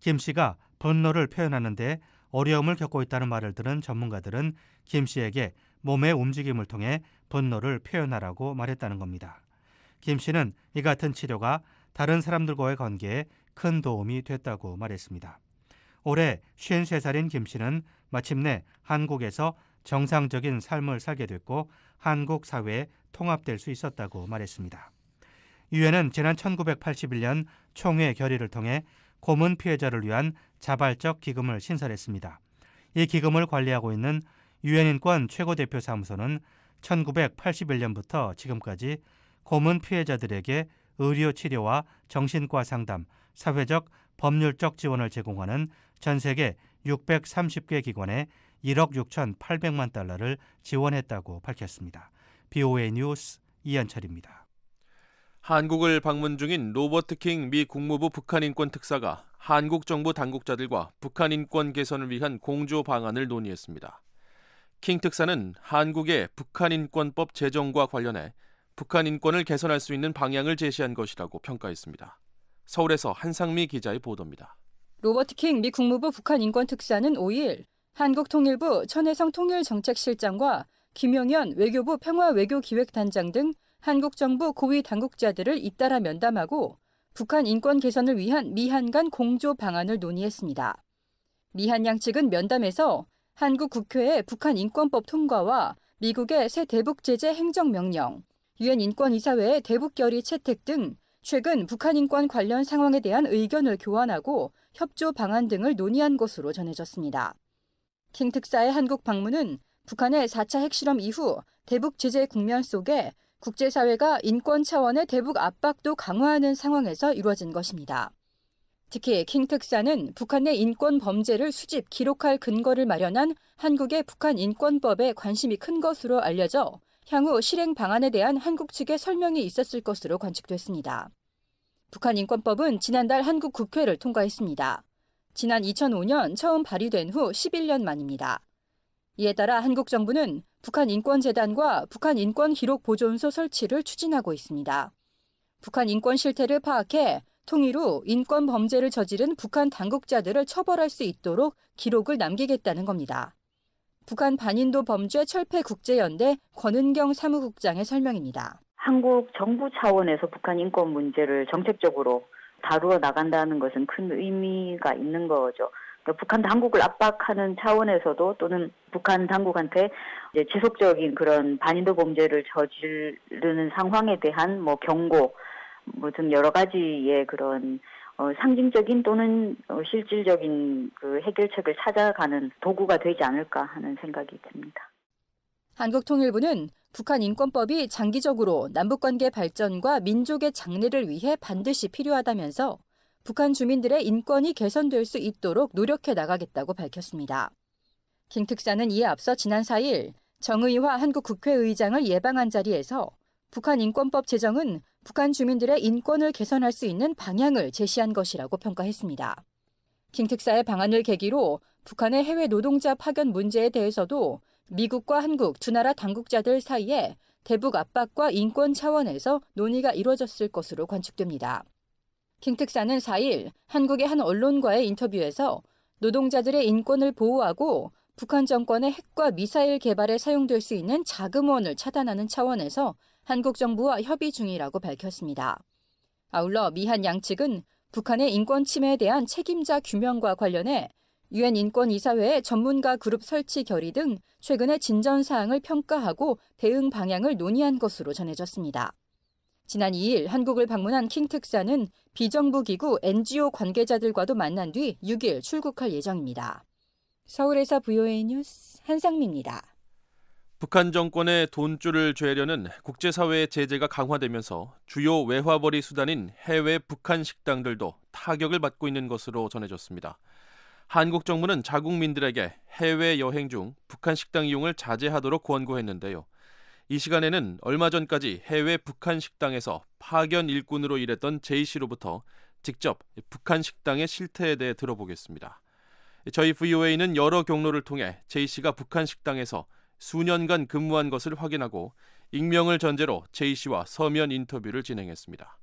김 씨가 분노를 표현하는데 어려움을 겪고 있다는 말을 들은 전문가들은 김 씨에게 몸의 움직임을 통해 분노를 표현하라고 말했다는 겁니다. 김 씨는 이 같은 치료가 다른 사람들과의 관계에 큰 도움이 됐다고 말했습니다. 올해 53살인 김 씨는 마침내 한국에서 정상적인 삶을 살게 됐고 한국 사회에 통합될 수 있었다고 말했습니다. 유엔은 지난 1981년 총회 결의를 통해 고문 피해자를 위한 자발적 기금을 신설했습니다. 이 기금을 관리하고 있는 유엔인권 최고대표 사무소는 1981년부터 지금까지 고문 피해자들에게 의료 치료와 정신과 상담, 사회적 법률적 지원을 제공하는 전 세계 630개 기관에 1억 6,800만 달러를 지원했다고 밝혔습니다. BOA 뉴스 이현철입니다. 한국을 방문 중인 로버트 킹 미 국무부 북한인권 특사가 한국 정부 당국자들과 북한 인권 개선을 위한 공조 방안을 논의했습니다. 킹 특사는 한국의 북한인권법 제정과 관련해 북한 인권을 개선할 수 있는 방향을 제시한 것이라고 평가했습니다. 서울에서 한상미 기자의 보도입니다. 로버트 킹 미 국무부 북한 인권 특사는 5일 한국통일부 천혜성 통일정책실장과 김영현 외교부 평화외교기획단장 등 한국 정부 고위 당국자들을 잇따라 면담하고 북한 인권 개선을 위한 미한 간 공조 방안을 논의했습니다. 미한 양 측은 면담에서 한국 국회의 북한 인권법 통과와 미국의 새 대북 제재 행정명령, 유엔 인권이사회의 대북 결의 채택 등 최근 북한 인권 관련 상황에 대한 의견을 교환하고 협조 방안 등을 논의한 것으로 전해졌습니다. 킹 특사의 한국 방문은 북한의 4차 핵실험 이후 대북 제재 국면 속에 국제사회가 인권 차원의 대북 압박도 강화하는 상황에서 이루어진 것입니다. 특히 킹 특사는 북한의 인권 범죄를 수집, 기록할 근거를 마련한 한국의 북한 인권법에 관심이 큰 것으로 알려져 향후 실행 방안에 대한 한국 측의 설명이 있었을 것으로 관측됐습니다. 북한 인권법은 지난달 한국 국회를 통과했습니다. 지난 2005년 처음 발의된 후 11년 만입니다. 이에 따라 한국 정부는 북한 인권재단과 북한 인권기록보존소 설치를 추진하고 있습니다. 북한 인권 실태를 파악해 통일후 인권 범죄를 저지른 북한 당국자들을 처벌할 수 있도록 기록을 남기겠다는 겁니다. 북한 반인도 범죄 철폐 국제연대 권은경 사무국장의 설명입니다. 한국 정부 차원에서 북한 인권 문제를 정책적으로 다루어 나간다는 것은 큰 의미가 있는 거죠. 그러니까 북한 당국을 압박하는 차원에서도 또는 북한 당국한테 이제 지속적인 그런 반인도 범죄를 저지르는 상황에 대한 뭐 경고 뭐 등 여러 가지의 그런 어, 상징적인 또는 어, 실질적인 그 해결책을 찾아가는 도구가 되지 않을까 하는 생각이 듭니다. 한국통일부는 북한 인권법이 장기적으로 남북관계 발전과 민족의 장래를 위해 반드시 필요하다면서 북한 주민들의 인권이 개선될 수 있도록 노력해 나가겠다고 밝혔습니다. 김 특사는 이에 앞서 지난 4일 정의화 한국 국회의장을 예방한 자리에서 북한 인권법 제정은 북한 주민들의 인권을 개선할 수 있는 방향을 제시한 것이라고 평가했습니다. 김 특사의 방안을 계기로 북한의 해외 노동자 파견 문제에 대해서도 미국과 한국 두 나라 당국자들 사이에 대북 압박과 인권 차원에서 논의가 이루어졌을 것으로 관측됩니다. 김특사는 4일 한국의 한 언론과의 인터뷰에서 노동자들의 인권을 보호하고 북한 정권의 핵과 미사일 개발에 사용될 수 있는 자금원을 차단하는 차원에서 한국 정부와 협의 중이라고 밝혔습니다. 아울러 미한 양측은 북한의 인권 침해에 대한 책임자 규명과 관련해 유엔 인권 이사회의 전문가 그룹 설치 결의 등 최근의 진전 사항을 평가하고 대응 방향을 논의한 것으로 전해졌습니다. 지난 2일 한국을 방문한 킹 특사는 비정부 기구 NGO 관계자들과도 만난 뒤 6일 출국할 예정입니다. 서울에서 VOA 뉴스 한상미입니다. 북한 정권의 돈줄을 죄려는 국제사회의 제재가 강화되면서 주요 외화벌이 수단인 해외 북한 식당들도 타격을 받고 있는 것으로 전해졌습니다. 한국 정부는 자국민들에게 해외 여행 중 북한 식당 이용을 자제하도록 권고했는데요. 이 시간에는 얼마 전까지 해외 북한 식당에서 파견 일꾼으로 일했던 제이 씨로부터 직접 북한 식당의 실태에 대해 들어보겠습니다. 저희 VOA는 여러 경로를 통해 제이 씨가 북한 식당에서 수년간 근무한 것을 확인하고 익명을 전제로 제이 씨와 서면 인터뷰를 진행했습니다.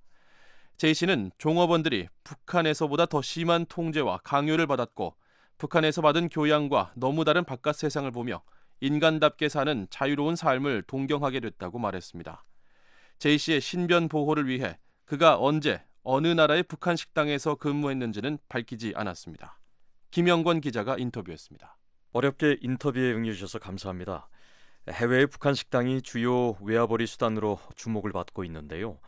제이 씨는 종업원들이 북한에서보다 더 심한 통제와 강요를 받았고 북한에서 받은 교양과 너무 다른 바깥 세상을 보며 인간답게 사는 자유로운 삶을 동경하게 됐다고 말했습니다. 제이 씨의 신변 보호를 위해 그가 언제 어느 나라의 북한 식당에서 근무했는지는 밝히지 않았습니다. 김영권 기자가 인터뷰했습니다. 어렵게 인터뷰에 응해주셔서 감사합니다. 해외의 북한 식당이 주요 외화벌이 수단으로 주목을 받고 있는데요.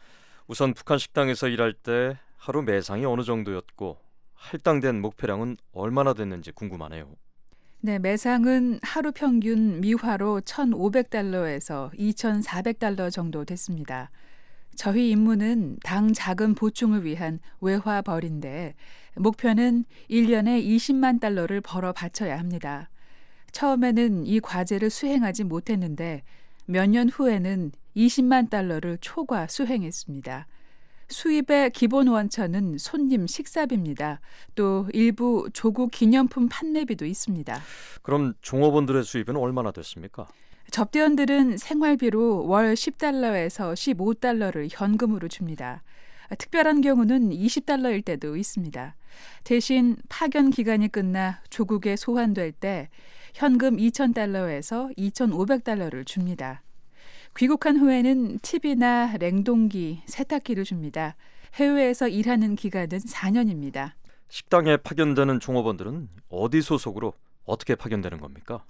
우선 북한 식당에서 일할 때 하루 매상이 어느 정도였고 할당된 목표량은 얼마나 됐는지 궁금하네요. 네, 매상은 하루 평균 미화로 1,500달러에서 2,400달러 정도 됐습니다. 저희 임무는 당 자금 보충을 위한 외화 벌인데 목표는 1년에 20만 달러를 벌어 바쳐야 합니다. 처음에는 이 과제를 수행하지 못했는데 몇 년 후에는 20만 달러를 초과 수행했습니다. 수입의 기본 원천은 손님 식사비입니다. 또 일부 조국 기념품 판매비도 있습니다. 그럼 종업원들의 수입은 얼마나 됐습니까? 접대원들은 생활비로 월 10달러에서 15달러를 현금으로 줍니다. 특별한 경우는 20달러일 때도 있습니다. 대신 파견 기간이 끝나 조국에 소환될 때 현금 2,000달러에서 2,500달러를 줍니다. 귀국한 후에는 t 이나 냉동기, 세탁기를 줍니다. 해외에서 일하는 기간은 4년입니다. 식당에 파견되는 종업원들은 어디 소속으로 어떻게 파견되는 겁니까?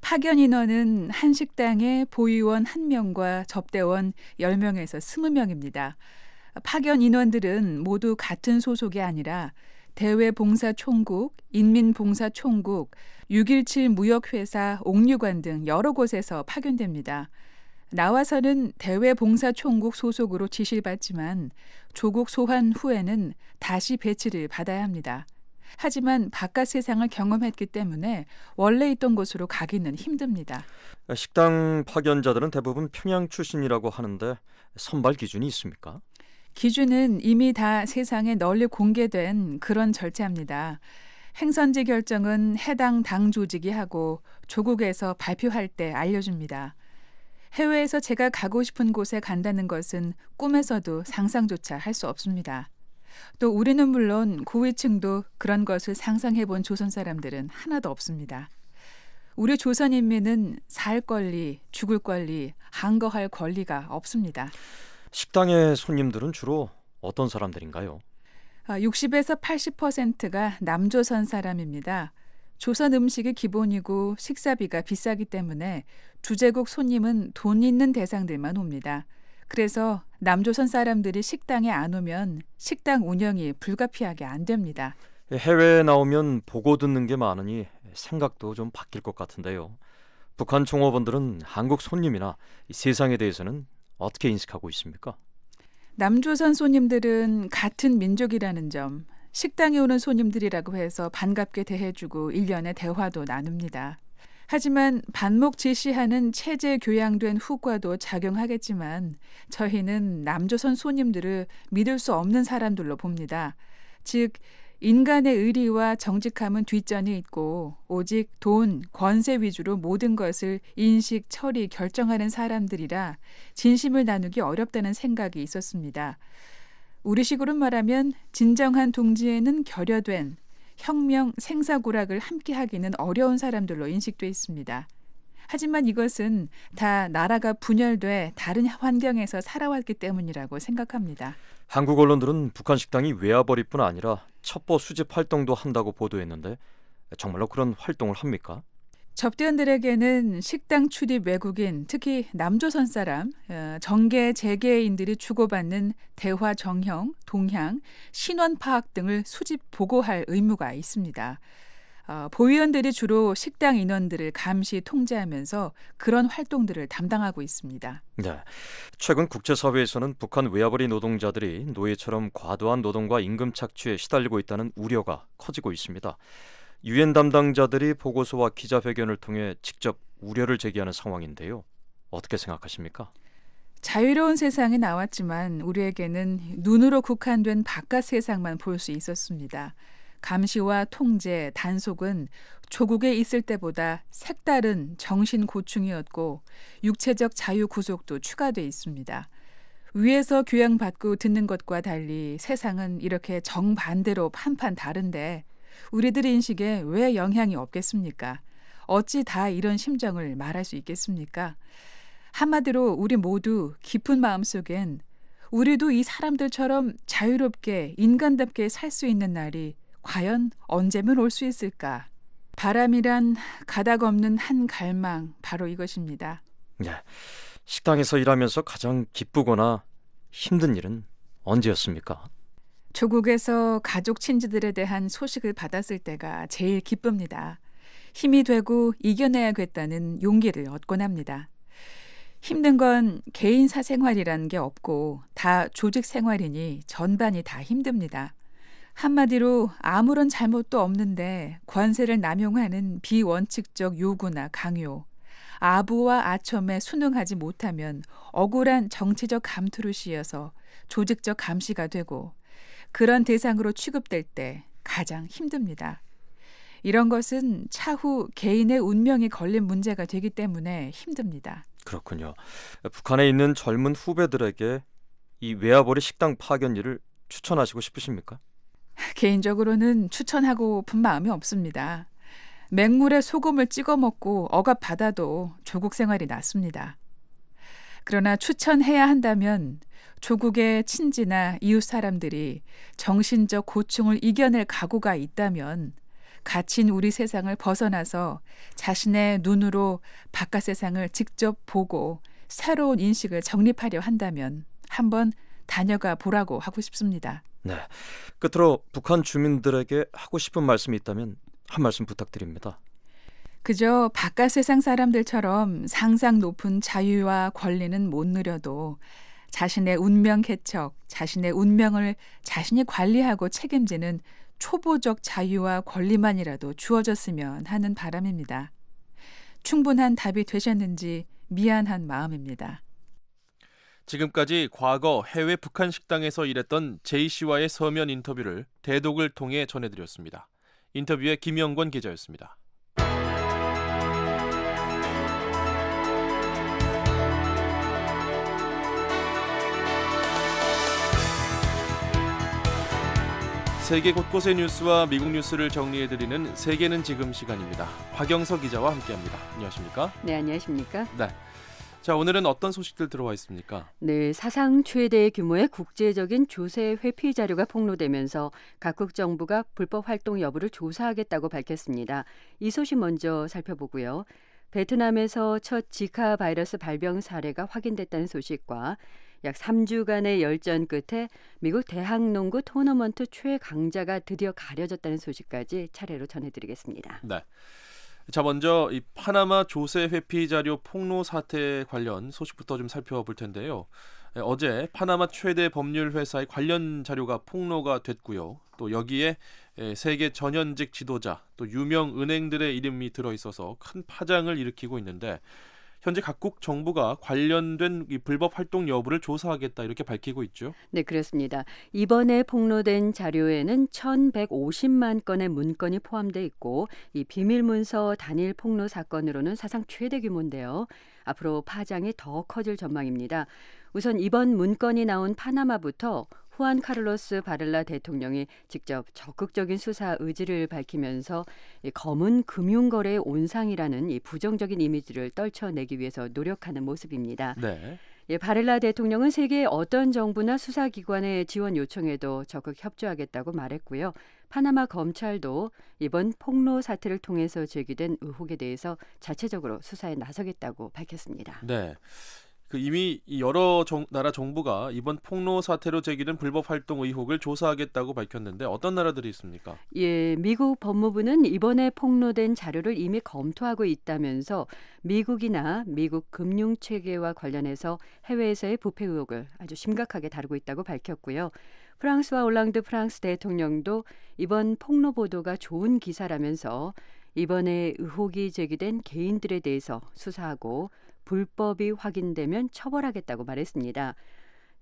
파견 인원은 한 식당에 보위원 1명과 접대원 10명에서 20명입니다. 파견 인원들은 모두 같은 소속이 아니라 대외봉사총국, 인민봉사총국, 6.17 무역회사, 옥류관 등 여러 곳에서 파견됩니다. 나와서는 대외 봉사총국 소속으로 지시받지만 조국 소환 후에는 다시 배치를 받아야 합니다. 하지만 바깥 세상을 경험했기 때문에 원래 있던 곳으로 가기는 힘듭니다. 식당 파견자들은 대부분 평양 출신이라고 하는데 선발 기준이 있습니까? 기준은 이미 다 세상에 널리 공개된 그런 절차입니다. 행선지 결정은 해당 당 조직이 하고 조국에서 발표할 때 알려줍니다. 해외에서 제가 가고 싶은 곳에 간다는 것은 꿈에서도 상상조차 할 수 없습니다. 또 우리는 물론 고위층도 그런 것을 상상해 본 조선 사람들은 하나도 없습니다. 우리 조선 인민은 살 권리, 죽을 권리, 항거할 권리가 없습니다. 식당의 손님들은 주로 어떤 사람들인가요? 60에서 아, 80%가 남조선 사람입니다. 조선 음식이 기본이고 식사비가 비싸기 때문에 주제국 손님은 돈 있는 대상들만 옵니다. 그래서 남조선 사람들이 식당에 안 오면 식당 운영이 불가피하게 안 됩니다. 예, 해외에 나오면 보고 듣는 게 많으니 생각도 좀 바뀔 것 같은데요. 북한 종업원들은 한국 손님이나 세상에 대해서는 어떻게 인식하고 있습니까? 남조선 손님들은 같은 민족이라는 점, 식당에 오는 손님들이라고 해서 반갑게 대해주고 일련의 대화도 나눕니다. 하지만 반목 지시하는 체제 교양된 후과도 작용하겠지만 저희는 남조선 손님들을 믿을 수 없는 사람들로 봅니다. 즉 인간의 의리와 정직함은 뒷전이 있고 오직 돈, 권세 위주로 모든 것을 인식, 처리, 결정하는 사람들이라 진심을 나누기 어렵다는 생각이 있었습니다. 우리식으로 말하면 진정한 동지에는 결여된 혁명 생사고락을 함께하기는 어려운 사람들로 인식돼 있습니다. 하지만 이것은 다 나라가 분열돼 다른 환경에서 살아왔기 때문이라고 생각합니다. 한국 언론들은 북한 식당이 외화벌이뿐 아니라 첩보 수집 활동도 한다고 보도했는데 정말로 그런 활동을 합니까? 접대원들에게는 식당 출입 외국인, 특히 남조선 사람, 어, 정계 재계인들이 주고받는 대화 정형, 동향, 신원 파악 등을 수집 보고할 의무가 있습니다. 어, 보위원들이 주로 식당 인원들을 감시 통제하면서 그런 활동들을 담당하고 있습니다. 네. 최근 국제사회에서는 북한 외화벌이 노동자들이 노예처럼 과도한 노동과 임금 착취에 시달리고 있다는 우려가 커지고 있습니다. 유엔 담당자들이 보고서와 기자회견을 통해 직접 우려를 제기하는 상황인데요. 어떻게 생각하십니까? 자유로운 세상에 나왔지만 우리에게는 눈으로 국한된 바깥 세상만 볼 수 있었습니다. 감시와 통제, 단속은 조국에 있을 때보다 색다른 정신 고충이었고 육체적 자유 구속도 추가돼 있습니다. 위에서 교양받고 듣는 것과 달리 세상은 이렇게 정반대로 판판 다른데 우리들의 인식에 왜 영향이 없겠습니까? 어찌 다 이런 심정을 말할 수 있겠습니까? 한마디로 우리 모두 깊은 마음속엔 우리도 이 사람들처럼 자유롭게 인간답게 살 수 있는 날이 과연 언제면 올 수 있을까? 바람이란 가닥 없는 한 갈망 바로 이것입니다. 네. 식당에서 일하면서 가장 기쁘거나 힘든 일은 언제였습니까? 조국에서 가족 친지들에 대한 소식을 받았을 때가 제일 기쁩니다. 힘이 되고 이겨내야겠다는 용기를 얻곤 합니다. 힘든 건 개인 사생활이라는 게 없고 다 조직 생활이니 전반이 다 힘듭니다. 한마디로 아무런 잘못도 없는데 권세를 남용하는 비원칙적 요구나 강요, 아부와 아첨에 순응하지 못하면 억울한 정치적 감투로 씌여서 조직적 감시가 되고 그런 대상으로 취급될 때 가장 힘듭니다. 이런 것은 차후 개인의 운명이 걸린 문제가 되기 때문에 힘듭니다. 그렇군요. 북한에 있는 젊은 후배들에게 이 외화벌이 식당 파견 일을 추천하시고 싶으십니까? 개인적으로는 추천하고픈 마음이 없습니다. 맹물에 소금을 찍어 먹고 억압 받아도 조국 생활이 낫습니다. 그러나 추천해야 한다면 조국의 친지나 이웃 사람들이 정신적 고충을 이겨낼 각오가 있다면 갇힌 우리 세상을 벗어나서 자신의 눈으로 바깥 세상을 직접 보고 새로운 인식을 정립하려 한다면 한번 다녀가 보라고 하고 싶습니다. 네. 끝으로 북한 주민들에게 하고 싶은 말씀이 있다면 한 말씀 부탁드립니다. 그저 바깥 세상 사람들처럼 상상 높은 자유와 권리는 못 누려도 자신의 운명 개척, 자신의 운명을 자신이 관리하고 책임지는 초보적 자유와 권리만이라도 주어졌으면 하는 바람입니다. 충분한 답이 되셨는지 미안한 마음입니다. 지금까지 과거 해외 북한 식당에서 일했던 제이 씨와의 서면 인터뷰를 대독을 통해 전해드렸습니다. 인터뷰의 김영권 기자였습니다. 세계 곳곳의 뉴스와 미국 뉴스를 정리해드리는 세계는 지금 시간입니다. 박영석 기자와 함께합니다. 안녕하십니까? 네, 안녕하십니까? 네. 자, 오늘은 어떤 소식들 들어와 있습니까? 네, 사상 최대 규모의 국제적인 조세 회피 자료가 폭로되면서 각국 정부가 불법 활동 여부를 조사하겠다고 밝혔습니다. 이 소식 먼저 살펴보고요. 베트남에서 첫 지카 바이러스 발병 사례가 확인됐다는 소식과 약 3주간의 열전 끝에 미국 대학농구 토너먼트 최강자가 드디어 가려졌다는 소식까지 차례로 전해드리겠습니다. 네. 자 먼저 이 파나마 조세 회피 자료 폭로 사태 관련 소식부터 좀 살펴볼 텐데요. 예, 어제 파나마 최대 법률 회사의 관련 자료가 폭로가 됐고요. 또 여기에 예, 세계 전현직 지도자 또 유명 은행들의 이름이 들어 있어서 큰 파장을 일으키고 있는데 현재 각국 정부가 관련된 이 불법 활동 여부를 조사하겠다 이렇게 밝히고 있죠. 네, 그렇습니다. 이번에 폭로된 자료에는 1,150만 건의 문건이 포함돼 있고 이 비밀 문서 단일 폭로 사건으로는 사상 최대 규모인데요. 앞으로 파장이 더 커질 전망입니다. 우선 이번 문건이 나온 파나마부터 후안 카를로스 바렐라 대통령이 직접 적극적인 수사 의지를 밝히면서 검은 금융 거래의 온상이라는 이 부정적인 이미지를 떨쳐내기 위해서 노력하는 모습입니다. 네. 예, 바렐라 대통령은 세계 어떤 정부나 수사기관의 지원 요청에도 적극 협조하겠다고 말했고요. 파나마 검찰도 이번 폭로 사태를 통해서 제기된 의혹에 대해서 자체적으로 수사에 나서겠다고 밝혔습니다. 네. 그 이미 여러 정, 나라 정부가 이번 폭로 사태로 제기된 불법 활동 의혹을 조사하겠다고 밝혔는데 어떤 나라들이 있습니까? 예, 미국 법무부는 이번에 폭로된 자료를 이미 검토하고 있다면서 미국이나 미국 금융 체계와 관련해서 해외에서의 부패 의혹을 아주 심각하게 다루고 있다고 밝혔고요. 프랑스와 올랑드 프랑스 대통령도 이번 폭로 보도가 좋은 기사라면서 이번에 의혹이 제기된 개인들에 대해서 수사하고 불법이 확인되면 처벌하겠다고 말했습니다.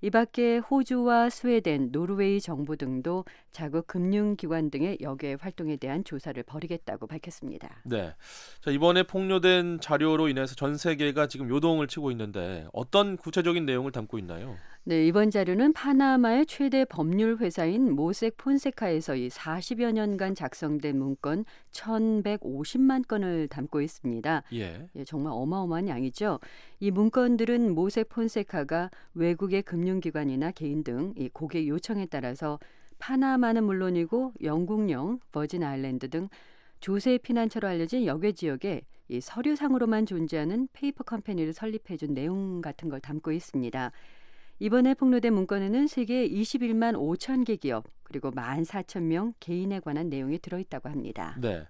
이 밖에 호주와 스웨덴, 노르웨이 정부 등도 자국 금융기관 등의 여계 활동에 대한 조사를 벌이겠다고 밝혔습니다. 네. 자, 이번에 폭로된 자료로 인해서 전 세계가 지금 요동을 치고 있는데 어떤 구체적인 내용을 담고 있나요? 네, 이번 자료는 파나마의 최대 법률 회사인 모색 폰세카에서 이 40여 년간 작성된 문건 1,150만 건을 담고 있습니다. 예. 예, 정말 어마어마한 양이죠. 이 문건들은 모색 폰세카가 외국의 금융기관이나 개인 등 이 고객 요청에 따라서 파나마는 물론이고 영국령, 버진 아일랜드 등조세 피난처로 알려진 여외 지역에 이 서류상으로만 존재하는 페이퍼 컴퍼니를 설립해준 내용 같은 걸 담고 있습니다. 이번에 폭로된 문건에는 세계 21만 5천 개 기업 그리고 1만 4천 명 개인에 관한 내용이 들어있다고 합니다. 네.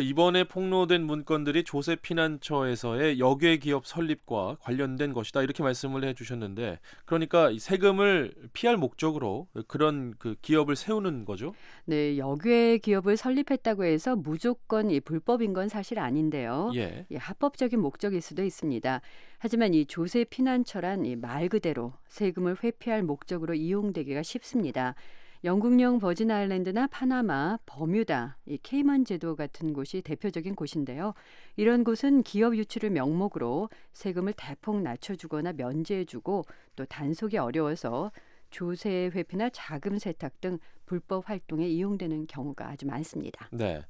그 이번에 폭로된 문건들이 조세 피난처에서의 여외 기업 설립과 관련된 것이다 이렇게 말씀을 해주셨는데 그러니까 세금을 피할 목적으로 그런 그 기업을 세우는 거죠? 네, 여외 기업을 설립했다고 해서 무조건 이 불법인 건 사실 아닌데요. 예. 예 합법적인 목적일 수도 있습니다. 하지만 이 조세 피난처란 이 말 그대로 세금을 회피할 목적으로 이용되기가 쉽습니다. 영국령 버진 아일랜드나 파나마, 버뮤다, 이 케이만 제도 같은 곳이 대표적인 곳인데요. 이런 곳은 기업 유치를 명목으로 세금을 대폭 낮춰주거나 면제해주고 또 단속이 어려워서 조세 회피나 자금 세탁 등 불법 활동에 이용되는 경우가 아주 많습니다. 네.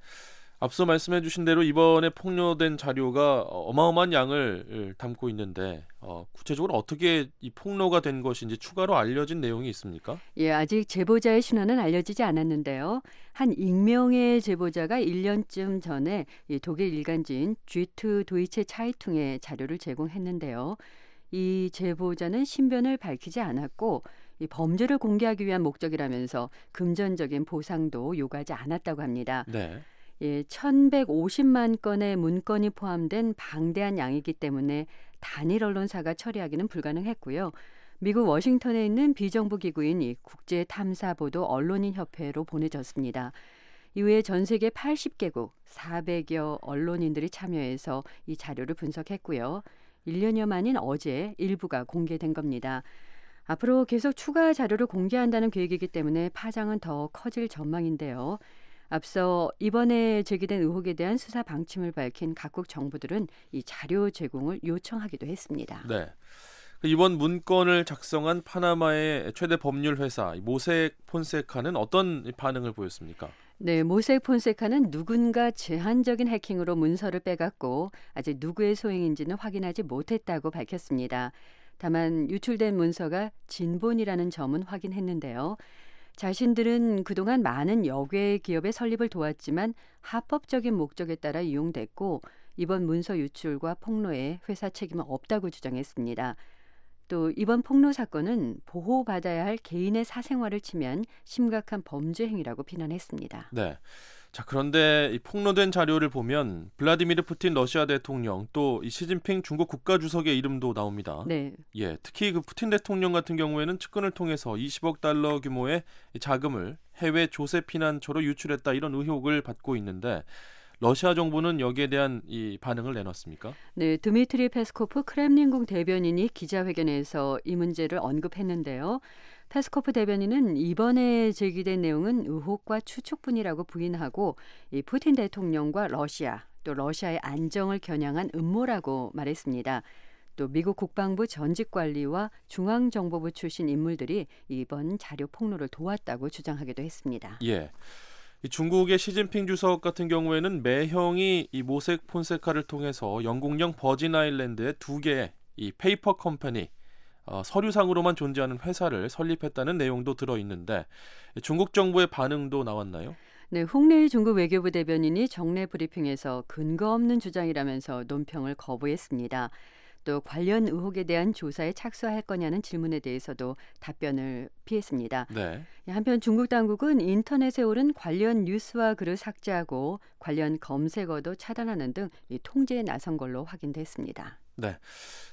앞서 말씀해 주신 대로 이번에 폭로된 자료가 어마어마한 양을 예, 담고 있는데 어, 구체적으로 어떻게 이 폭로가 된 것인지 추가로 알려진 내용이 있습니까? 예, 아직 제보자의 신원은 알려지지 않았는데요. 한 익명의 제보자가 1년쯤 전에 이 독일 일간지인 G2 도이체 차이퉁에 자료를 제공했는데요. 이 제보자는 신변을 밝히지 않았고 이 범죄를 공개하기 위한 목적이라면서 금전적인 보상도 요구하지 않았다고 합니다. 네. 예, 1,150만 건의 문건이 포함된 방대한 양이기 때문에 단일 언론사가 처리하기는 불가능했고요. 미국 워싱턴에 있는 비정부 기구인 이 국제 탐사 보도 언론인 협회로 보내졌습니다. 이후에 전 세계 80개국 400여 언론인들이 참여해서 이 자료를 분석했고요. 1년여 만인 어제 일부가 공개된 겁니다. 앞으로 계속 추가 자료를 공개한다는 계획이기 때문에 파장은 더 커질 전망인데요. 앞서 이번에 제기된 의혹에 대한 수사 방침을 밝힌 각국 정부들은 이 자료 제공을 요청하기도 했습니다. 네. 그 이번 문건을 작성한 파나마의 최대 법률 회사 모색 폰세카는 어떤 반응을 보였습니까? 네, 모색 폰세카는 누군가 제한적인 해킹으로 문서를 빼갔고 아직 누구의 소행인지는 확인하지 못했다고 밝혔습니다. 다만 유출된 문서가 진본이라는 점은 확인했는데요. 자신들은 그동안 많은 여괴 기업의 설립을 도왔지만 합법적인 목적에 따라 이용됐고 이번 문서 유출과 폭로에 회사 책임은 없다고 주장했습니다. 또 이번 폭로 사건은 보호받아야 할 개인의 사생활을 치면 심각한 범죄 행위라고 비난했습니다. 네. 자, 그런데 이 폭로된 자료를 보면 블라디미르 푸틴 러시아 대통령 또이 시진핑 중국 국가 주석의 이름도 나옵니다. 네. 예, 특히 그 푸틴 대통령 같은 경우에는 측근을 통해서 20억 달러 규모의 자금을 해외 조세 피난처로 유출했다 이런 의혹을 받고 있는데 러시아 정부는 여기에 대한 이 반응을 내놨습니까? 네, 드미트리 페스코프 크렘린궁 대변인이 기자회견에서 이 문제를 언급했는데요. 타스코프 대변인은 이번에 제기된 내용은 의혹과 추측뿐이라고 부인하고 이 푸틴 대통령과 러시아 또 러시아의 안정을 겨냥한 음모라고 말했습니다. 또 미국 국방부 전직 관리와 중앙정보부 출신 인물들이 이번 자료 폭로를 도왔다고 주장하기도 했습니다. 예. 중국의 시진핑 주석 같은 경우에는 매형이 이 모색 폰세카를 통해서 영국령 버진 아일랜드의 두 개의 이 페이퍼 컴퍼니 어, 서류상으로만 존재하는 회사를 설립했다는 내용도 들어 있는데 중국 정부의 반응도 나왔나요? 네, 홍래희 중국 외교부 대변인이 정례 브리핑에서 근거 없는 주장이라면서 논평을 거부했습니다. 또 관련 의혹에 대한 조사에 착수할 거냐는 질문에 대해서도 답변을 피했습니다. 네. 한편 중국 당국은 인터넷에 오른 관련 뉴스와 글을 삭제하고 관련 검색어도 차단하는 등 통제에 나선 걸로 확인됐습니다. 네.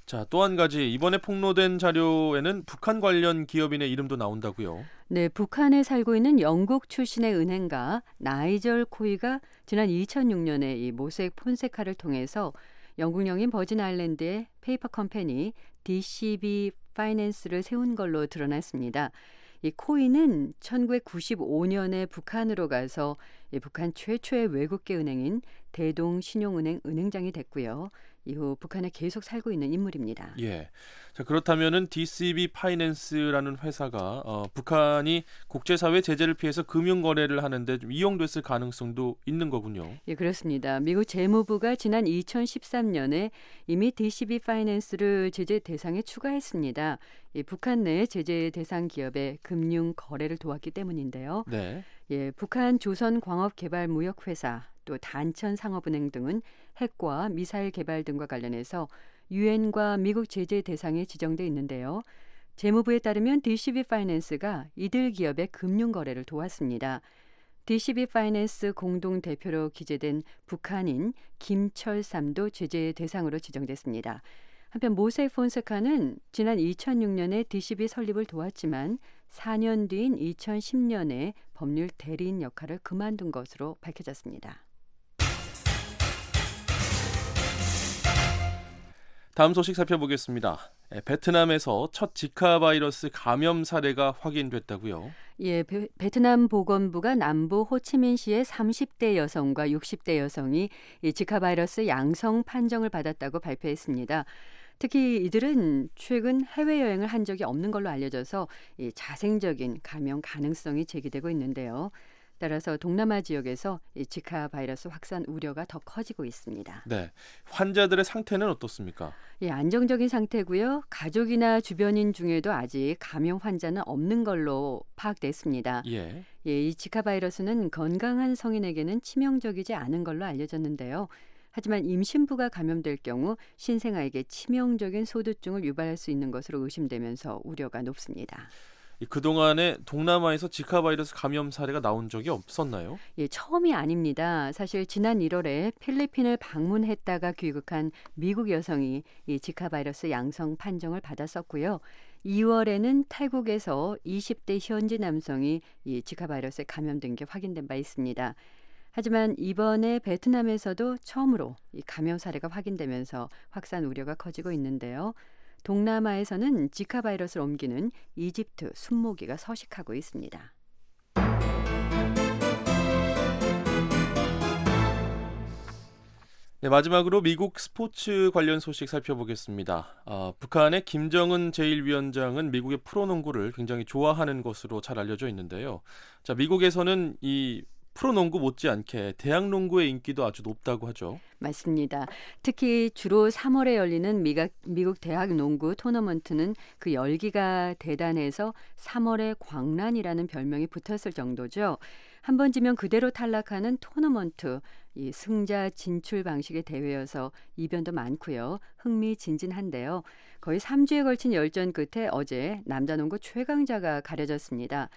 자, 또 한 가지 이번에 폭로된 자료에는 북한 관련 기업인의 이름도 나온다고요. 네, 북한에 살고 있는 영국 출신의 은행가 나이절 코이가 지난 2006년에 이 모색 폰세카를 통해서 영국 영인 버진 아일랜드의 페이퍼 컴퍼니 DCB 파이낸스를 세운 걸로 드러났습니다. 이 코이는 1995년에 북한으로 가서 북한 최초의 외국계 은행인 대동신용은행 은행장이 됐고요. 이후 북한에 계속 살고 있는 인물입니다. 예. 자, 그렇다면은 DCB 파이낸스라는 회사가 어, 북한이 국제사회 제재를 피해서 금융 거래를 하는데 좀 이용됐을 가능성도 있는 거군요. 예, 그렇습니다. 미국 재무부가 지난 2013년에 이미 DCB 파이낸스를 제재 대상에 추가했습니다. 예, 북한 내 제재 대상 기업의 금융 거래를 도왔기 때문인데요. 네. 예, 북한 조선광업개발무역회사 또 단천 상업은행 등은 핵과 미사일 개발 등과 관련해서 유엔과 미국 제재 대상에 지정돼 있는데요. 재무부에 따르면 DCB 파이낸스가 이들 기업의 금융 거래를 도왔습니다. DCB 파이낸스 공동 대표로 기재된 북한인 김철삼도 제재 대상으로 지정됐습니다. 한편 모세 폰세카는 지난 2006년에 DCB 설립을 도왔지만 4년 뒤인 2010년에 법률 대리인 역할을 그만둔 것으로 밝혀졌습니다. 다음 소식 살펴보겠습니다. 예, 베트남에서 첫 지카 바이러스 감염 사례가 확인됐다고요. 예, 베, 트남 보건부가 남부 호치민시의 30대 여성과 60대 여성이 이 지카 바이러스 양성 판정을 받았다고 발표했습니다. 특히 이들은 최근 해외 여행을 한 적이 없는 걸로 알려져서 이 자생적인 감염 가능성이 제기되고 있는데요. 따라서 동남아 지역에서 이 지카 바이러스 확산 우려가 더 커지고 있습니다. 네. 환자들의 상태는 어떻습니까? 예, 안정적인 상태고요. 가족이나 주변인 중에도 아직 감염 환자는 없는 걸로 파악됐습니다. 예. 예, 이 지카 바이러스는 건강한 성인에게는 치명적이지 않은 걸로 알려졌는데요. 하지만 임신부가 감염될 경우 신생아에게 치명적인 소두증을 유발할 수 있는 것으로 의심되면서 우려가 높습니다. 그동안에 동남아에서 지카 바이러스 감염 사례가 나온 적이 없었나요? 예, 처음이 아닙니다. 사실 지난 1월에 필리핀을 방문했다가 귀국한 미국 여성이 이 지카 바이러스 양성 판정을 받았었고요. 2월에는 태국에서 20대 현지 남성이 이 지카 바이러스에 감염된 게 확인된 바 있습니다. 하지만 이번에 베트남에서도 처음으로 이 감염 사례가 확인되면서 확산 우려가 커지고 있는데요. 동남아에서는 지카 바이러스를 옮기는 이집트 순모기가 서식하고 있습니다. 네, 마지막으로 미국 스포츠 관련 소식 살펴보겠습니다. 어, 북한의 김정은 제1위원장은 미국의 프로농구를 굉장히 좋아하는 것으로 잘 알려져 있는데요. 자, 미국에서는 이 프로농구 못지않게 대학농구의 인기도 아주 높다고 하죠. 맞습니다. 특히 주로 3월에 열리는 미각, 미국 대학 농구 토너먼트는 그 열기가 대단해서 3월의 광란이라는 별명이 붙었을 정도죠. 한 번 지면 그대로 탈락하는 토너먼트, 이 승자 진출 방식의 대회여서 이변도 많고요. 흥미진진한데요. 거의 3주에 걸친 열전 끝에 어제 남자농구 최강자가 가려졌습니다.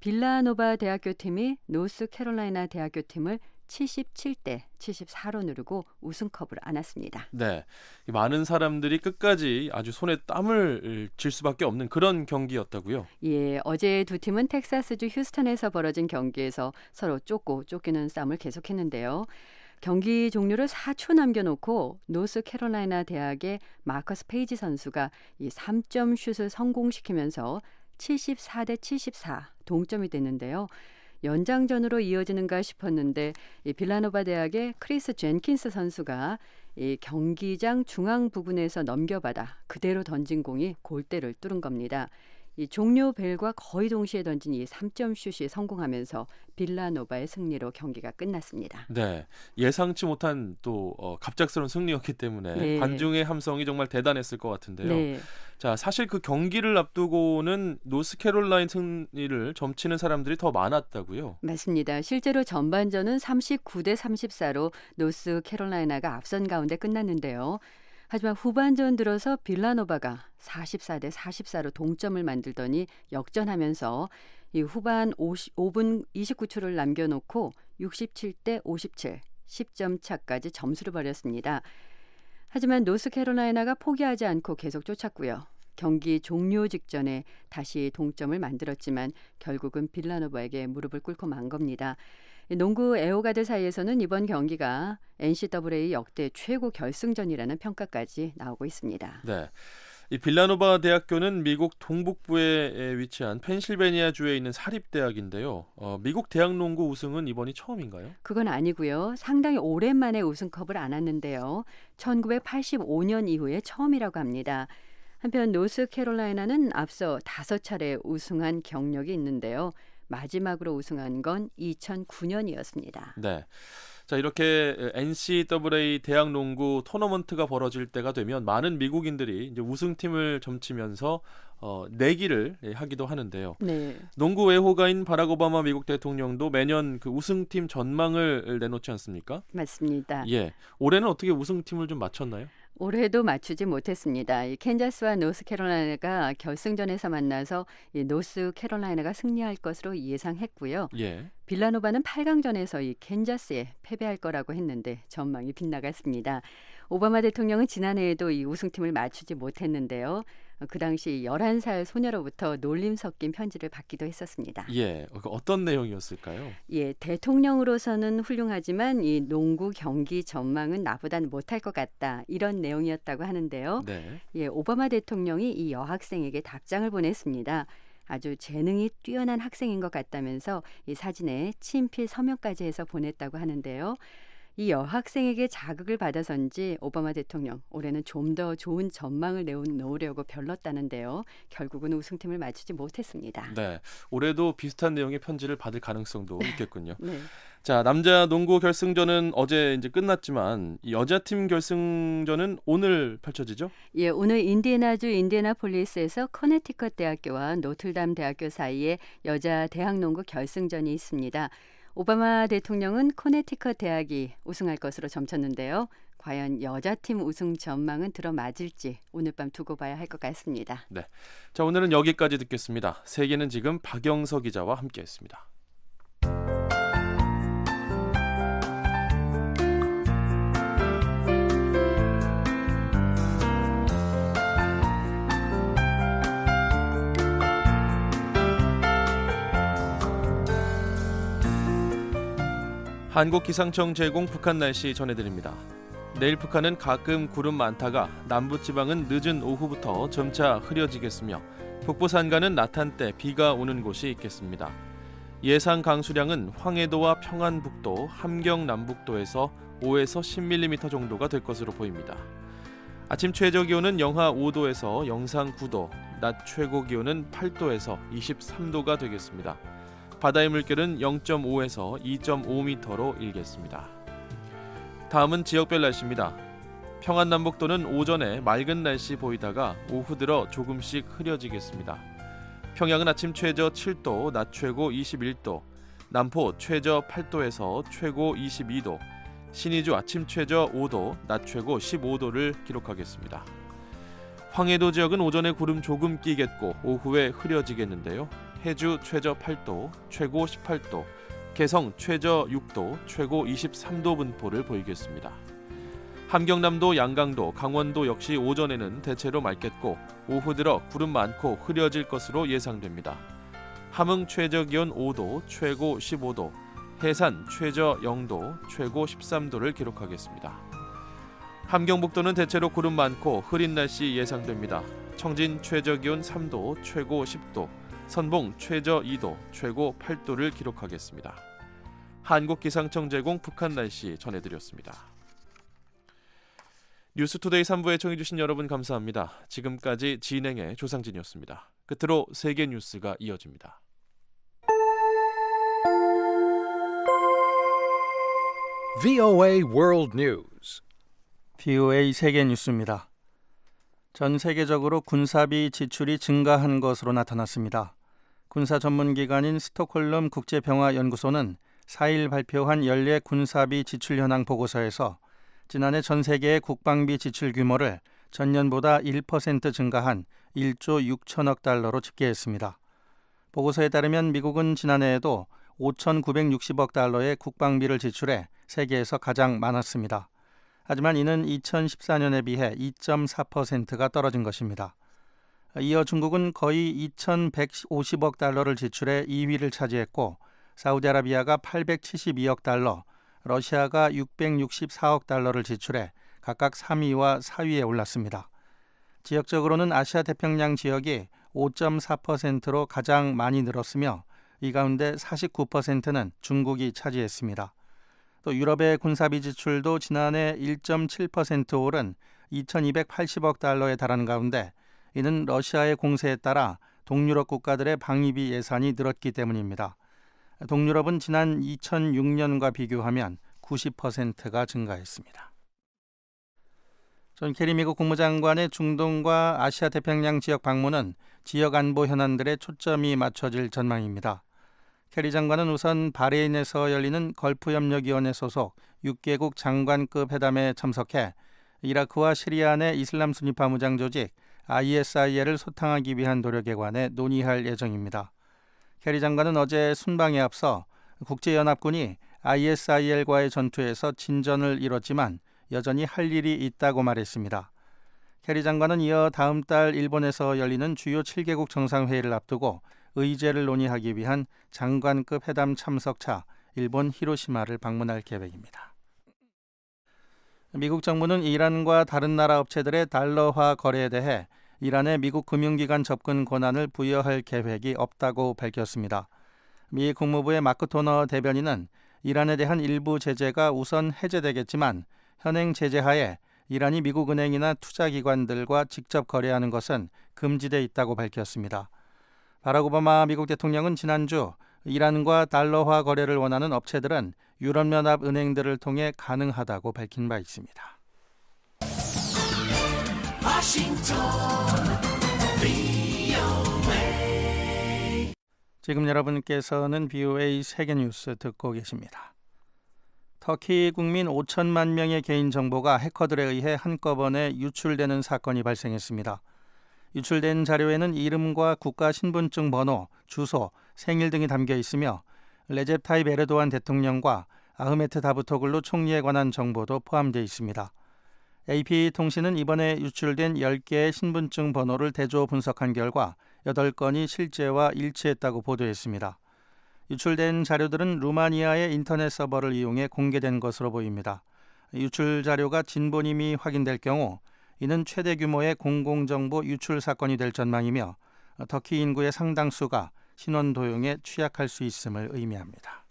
빌라노바 대학교 팀이 노스캐롤라이나 대학교 팀을 77대 74로 누르고 우승컵을 안았습니다. 네. 많은 사람들이 끝까지 아주 손에 땀을 질 수밖에 없는 그런 경기였다고요. 예, 어제 두 팀은 텍사스주 휴스턴에서 벌어진 경기에서 서로 쫓고 쫓기는 싸움을 계속했는데요. 경기 종료를 4초 남겨놓고 노스캐롤라이나 대학의 마커스 페이지 선수가 이 3점 슛을 성공시키면서 74대 74 동점이 됐는데요. 연장전으로 이어지는가 싶었는데 이 빌라노바 대학의 크리스 젠킨스 선수가 이 경기장 중앙 부분에서 넘겨받아 그대로 던진 공이 골대를 뚫은 겁니다. 이 종료 벨과 거의 동시에 던진 이 3점 슛이 성공하면서 빌라노바의 승리로 경기가 끝났습니다. 네. 예상치 못한 또 어, 갑작스러운 승리였기 때문에 네. 관중의 함성이 정말 대단했을 것 같은데요. 네. 자, 사실 그 경기를 앞두고는 노스캐롤라인 승리를 점치는 사람들이 더 많았다고요. 맞습니다. 실제로 전반전은 39대 34로 노스캐롤라이나가 앞선 가운데 끝났는데요. 하지만 후반전 들어서 빌라노바가 44대 44로 동점을 만들더니 역전하면서 이 후반 50, 5분 29초를 남겨놓고 67대 57, 10점 차까지 점수를 벌였습니다. 하지만 노스캐롤라이나가 포기하지 않고 계속 쫓았고요. 경기 종료 직전에 다시 동점을 만들었지만 결국은 빌라노바에게 무릎을 꿇고 만 겁니다. 농구 애호가들 사이에서는 이번 경기가 NCAA 역대 최고 결승전이라는 평가까지 나오고 있습니다. 네. 이 빌라노바 대학교는 미국 동북부에 위치한 펜실베니아 주에 있는 사립 대학인데요. 어, 미국 대학 농구 우승은 이번이 처음인가요? 그건 아니고요. 상당히 오랜만에 우승컵을 안았는데요. 1985년 이후에 처음이라고 합니다. 한편 노스캐롤라이나는 앞서 다섯 차례 우승한 경력이 있는데요. 마지막으로 우승한 건 2009년이었습니다. 네. 자, 이렇게 NCAA 대학 농구 토너먼트가 벌어질 때가 되면 많은 미국인들이 이제 우승팀을 점치면서 어, 내기를 하기도 하는데요. 네. 농구 외호가인 바락 오바마 미국 대통령도 매년 그 우승팀 전망을 내놓지 않습니까? 맞습니다. 예. 올해는 어떻게 우승팀을 좀 맞췄나요? 올해도 맞추지 못했습니다. 이 캔자스와 노스캐롤라이나가 결승전에서 만나서 이 노스캐롤라이나가 승리할 것으로 예상했고요. 예. 빌라노바는 8강전에서 이 캔자스에 패배할 거라고 했는데 전망이 빗나갔습니다. 오바마 대통령은 지난해에도 이 우승팀을 맞추지 못했는데요. 그 당시 11살 소녀로부터 놀림 섞인 편지를 받기도 했었습니다. 예, 그 어떤 내용이었을까요? 예, 대통령으로서는 훌륭하지만 이 농구 경기 전망은 나보단 못할 것 같다. 이런 내용이었다고 하는데요. 네. 예, 오바마 대통령이 이 여학생에게 답장을 보냈습니다. 아주 재능이 뛰어난 학생인 것 같다면서 이 사진에 친필 서명까지 해서 보냈다고 하는데요. 이 여학생에게 자극을 받아서인지 오바마 대통령 올해는 좀 더 좋은 전망을 내놓으려고 별렀다는데요. 결국은 우승팀을 마치지 못했습니다. 네, 올해도 비슷한 내용의 편지를 받을 가능성도 네. 있겠군요. 네. 자, 남자 농구 결승전은 어제 이제 끝났지만 여자팀 결승전은 오늘 펼쳐지죠? 예, 오늘 인디애나주 인디애나폴리스에서 커네티컷 대학교와 노틀담 대학교 사이에 여자 대학농구 결승전이 있습니다. 오바마 대통령은 코네티컷 대학이 우승할 것으로 점쳤는데요. 과연 여자팀 우승 전망은 들어맞을지 오늘 밤 두고 봐야 할 것 같습니다. 네. 자, 오늘은 여기까지 듣겠습니다. 세계는 지금 박영석 기자와 함께했습니다. 한국 기상청 제공 북한 날씨 전해드립니다. 내일 북한은 가끔 구름 많다가 남부 지방은 늦은 오후부터 점차 흐려지겠으며 북부 산간은 나탄 때 비가 오는 곳이 있겠습니다. 예상 강수량은 황해도와 평안북도, 함경 남북도에서 5에서 10mm 정도가 될 것으로 보입니다. 아침 최저 기온은 영하 5도에서 영상 9도, 낮 최고 기온은 8도에서 23도가 되겠습니다. 바다의 물결은 0.5에서 2.5m로 일겠습니다. 다음은 지역별 날씨입니다. 평안남북도는 오전에 맑은 날씨 보이다가 오후 들어 조금씩 흐려지겠습니다. 평양은 아침 최저 7도, 낮 최고 21도, 남포 최저 8도에서 최고 22도, 신의주 아침 최저 5도, 낮 최고 15도를 기록하겠습니다. 황해도 지역은 오전에 구름 조금 끼겠고 오후에 흐려지겠는데요. 해주 최저 8도, 최고 18도, 개성 최저 6도, 최고 23도 분포를 보이겠습니다. 함경남도, 양강도, 강원도 역시 오전에는 대체로 맑겠고 오후 들어 구름 많고 흐려질 것으로 예상됩니다. 함흥 최저 기온 5도, 최고 15도, 해산 최저 0도, 최고 13도를 기록하겠습니다. 함경북도는 대체로 구름 많고 흐린 날씨 예상됩니다. 청진 최저 기온 3도, 최고 10도, 선봉 최저 2도, 최고 8도를 기록하겠습니다. 한국기상청 제공 북한 날씨 전해드렸습니다. 뉴스투데이 3부 애청해주신 여러분 감사합니다. 지금까지 진행의 조상진이었습니다. 끝으로 세계 뉴스가 이어집니다. VOA World n e 세계 뉴스입니다. 전 세계적으로 군사비 지출이 증가한 것으로 나타났습니다. 군사 전문 기관인 스톡홀름 국제병화연구소는 4일 발표한 연례 군사비 지출 현황 보고서에서 지난해 전 세계의 국방비 지출 규모를 전년보다 1% 증가한 1조 6천억 달러로 집계했습니다. 보고서에 따르면 미국은 지난해에도 5,960억 달러의 국방비를 지출해 세계에서 가장 많았습니다. 하지만 이는 2014년에 비해 2.4%가 떨어진 것입니다. 이어 중국은 거의 2,150억 달러를 지출해 2위를 차지했고 사우디아라비아가 872억 달러, 러시아가 664억 달러를 지출해 각각 3위와 4위에 올랐습니다. 지역적으로는 아시아 태평양 지역이 5.4%로 가장 많이 늘었으며 이 가운데 49%는 중국이 차지했습니다. 또 유럽의 군사비 지출도 지난해 1.7% 오른 2,280억 달러에 달한 가운데 이는 러시아의 공세에 따라 동유럽 국가들의 방위비 예산이 늘었기 때문입니다. 동유럽은 지난 2006년과 비교하면 90%가 증가했습니다. 존 케리 미국 국무장관의 중동과 아시아 태평양 지역 방문은 지역 안보 현안들의 초점이 맞춰질 전망입니다. 캐리 장관은 우선 바레인에서 열리는 걸프협력위원회 소속 6개국 장관급 회담에 참석해 이라크와 시리아 내 이슬람 순위파 무장 조직 ISIL을 소탕하기 위한 노력에 관해 논의할 예정입니다. 캐리 장관은 어제 순방에 앞서 국제연합군이 ISIL과의 전투에서 진전을 이뤘지만 여전히 할 일이 있다고 말했습니다. 캐리 장관은 이어 다음 달 일본에서 열리는 주요 7개국 정상회의를 앞두고 의제를 논의하기 위한 장관급 회담 참석차 일본 히로시마를 방문할 계획입니다. 미국 정부는 이란과 다른 나라 업체들의 달러화 거래에 대해 이란의 미국 금융기관 접근 권한을 부여할 계획이 없다고 밝혔습니다. 미 국무부의 마크 토너 대변인은 이란에 대한 일부 제재가 우선 해제되겠지만 현행 제재 하에 이란이 미국 은행이나 투자기관들과 직접 거래하는 것은 금지돼 있다고 밝혔습니다. 바라고바마 미국 대통령은 지난주 이란과 달러화 거래를 원하는 업체들은 유럽연합 은행들을 통해 가능하다고 밝힌 바 있습니다. 지금 여러분께서는 BOA 세계 뉴스 듣고 계십니다. 터키 국민 5천만 명의 개인 정보가 해커들에 의해 한꺼번에 유출되는 사건이 발생했습니다. 유출된 자료에는 이름과 국가 신분증 번호, 주소, 생일 등이 담겨 있으며 레젭 타입 에르도안 대통령과 아흐메트 다부토글루 총리에 관한 정보도 포함되어 있습니다. AP 통신은 이번에 유출된 10개의 신분증 번호를 대조 분석한 결과 8건이 실제와 일치했다고 보도했습니다. 유출된 자료들은 루마니아의 인터넷 서버를 이용해 공개된 것으로 보입니다. 유출 자료가 진본임이 확인될 경우 이는 최대 규모의 공공정보 유출 사건이 될 전망이며 어, 터키 인구의 상당수가 신원 도용에 취약할 수 있음을 의미합니다.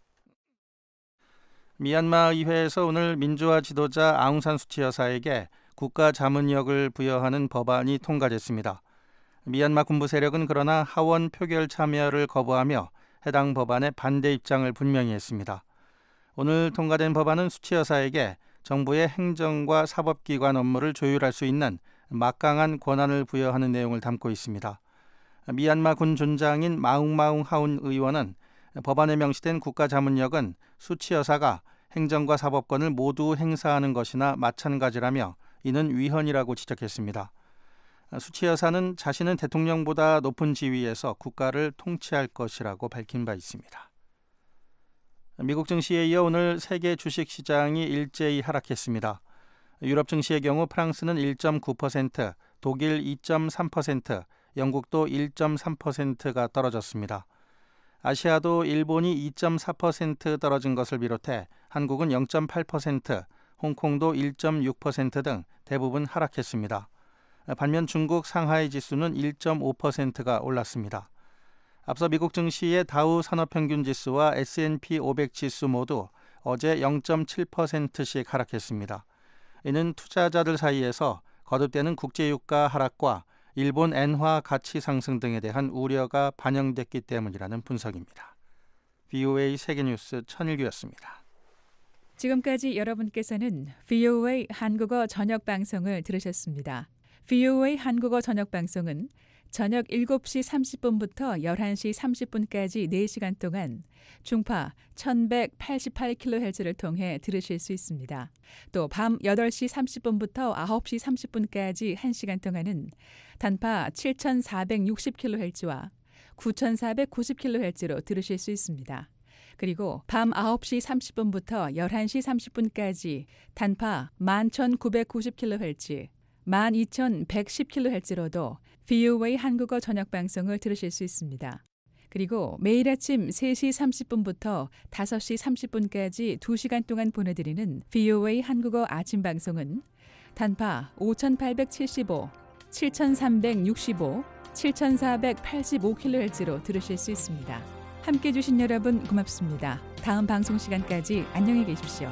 미얀마 의회에서 오늘 민주화 지도자 아웅산 수치 여사에게 국가 자문역을 부여하는 법안이 통과됐습니다. 미얀마 군부 세력은 그러나 하원 표결 참여를 거부하며 해당 법안에 반대 입장을 분명히 했습니다. 오늘 통과된 법안은 수치 여사에게 정부의 행정과 사법기관 업무를 조율할 수 있는 막강한 권한을 부여하는 내용을 담고 있습니다. 미얀마 군 존장인 마웅마웅 하운 의원은 법안에 명시된 국가자문력은 수치여사가 행정과 사법권을 모두 행사하는 것이나 마찬가지라며 이는 위헌이라고 지적했습니다. 수치여사는 자신은 대통령보다 높은 지위에서 국가를 통치할 것이라고 밝힌 바 있습니다. 미국 증시에 이어 오늘 세계 주식 시장이 일제히 하락했습니다. 유럽 증시의 경우 프랑스는 1.9%, 독일 2.3%, 영국도 1.3%가 떨어졌습니다. 아시아도 일본이 2.4% 떨어진 것을 비롯해 한국은 0.8%, 홍콩도 1.6%등 대부분 하락했습니다. 반면 중국 상하이 지수는 1.5%가 올랐습니다. 앞서 미국 증시의 다우 산업평균 지수와 S&P 500 지수 모두 어제 0.7%씩 하락했습니다. 이는 투자자들 사이에서 거듭되는 국제유가 하락과 일본 엔화 가치 상승 등에 대한 우려가 반영됐기 때문이라는 분석입니다. VOA 세계뉴스 천일규였습니다. 지금까지 여러분께서는 VOA 한국어 저녁 방송을 들으셨습니다. VOA 한국어 저녁 방송은 저녁 7시 30분부터 11시 30분까지 4시간 동안 중파 1188kHz를 통해 들으실 수 있습니다. 또 밤 8시 30분부터 9시 30분까지 1시간 동안은 단파 7460kHz와 9490kHz로 들으실 수 있습니다. 그리고 밤 9시 30분부터 11시 30분까지 단파 11990kHz, 12110kHz로도 VOA 한국어 저녁 방송을 들으실 수 있습니다. 그리고 매일 아침 3시 30분부터 5시 30분까지 2시간 동안 보내드리는 VOA 한국어 아침 방송은 단파 5,875, 7,365, 7,485kHz로 들으실 수 있습니다. 함께 해주신 여러분 고맙습니다. 다음 방송 시간까지 안녕히 계십시오.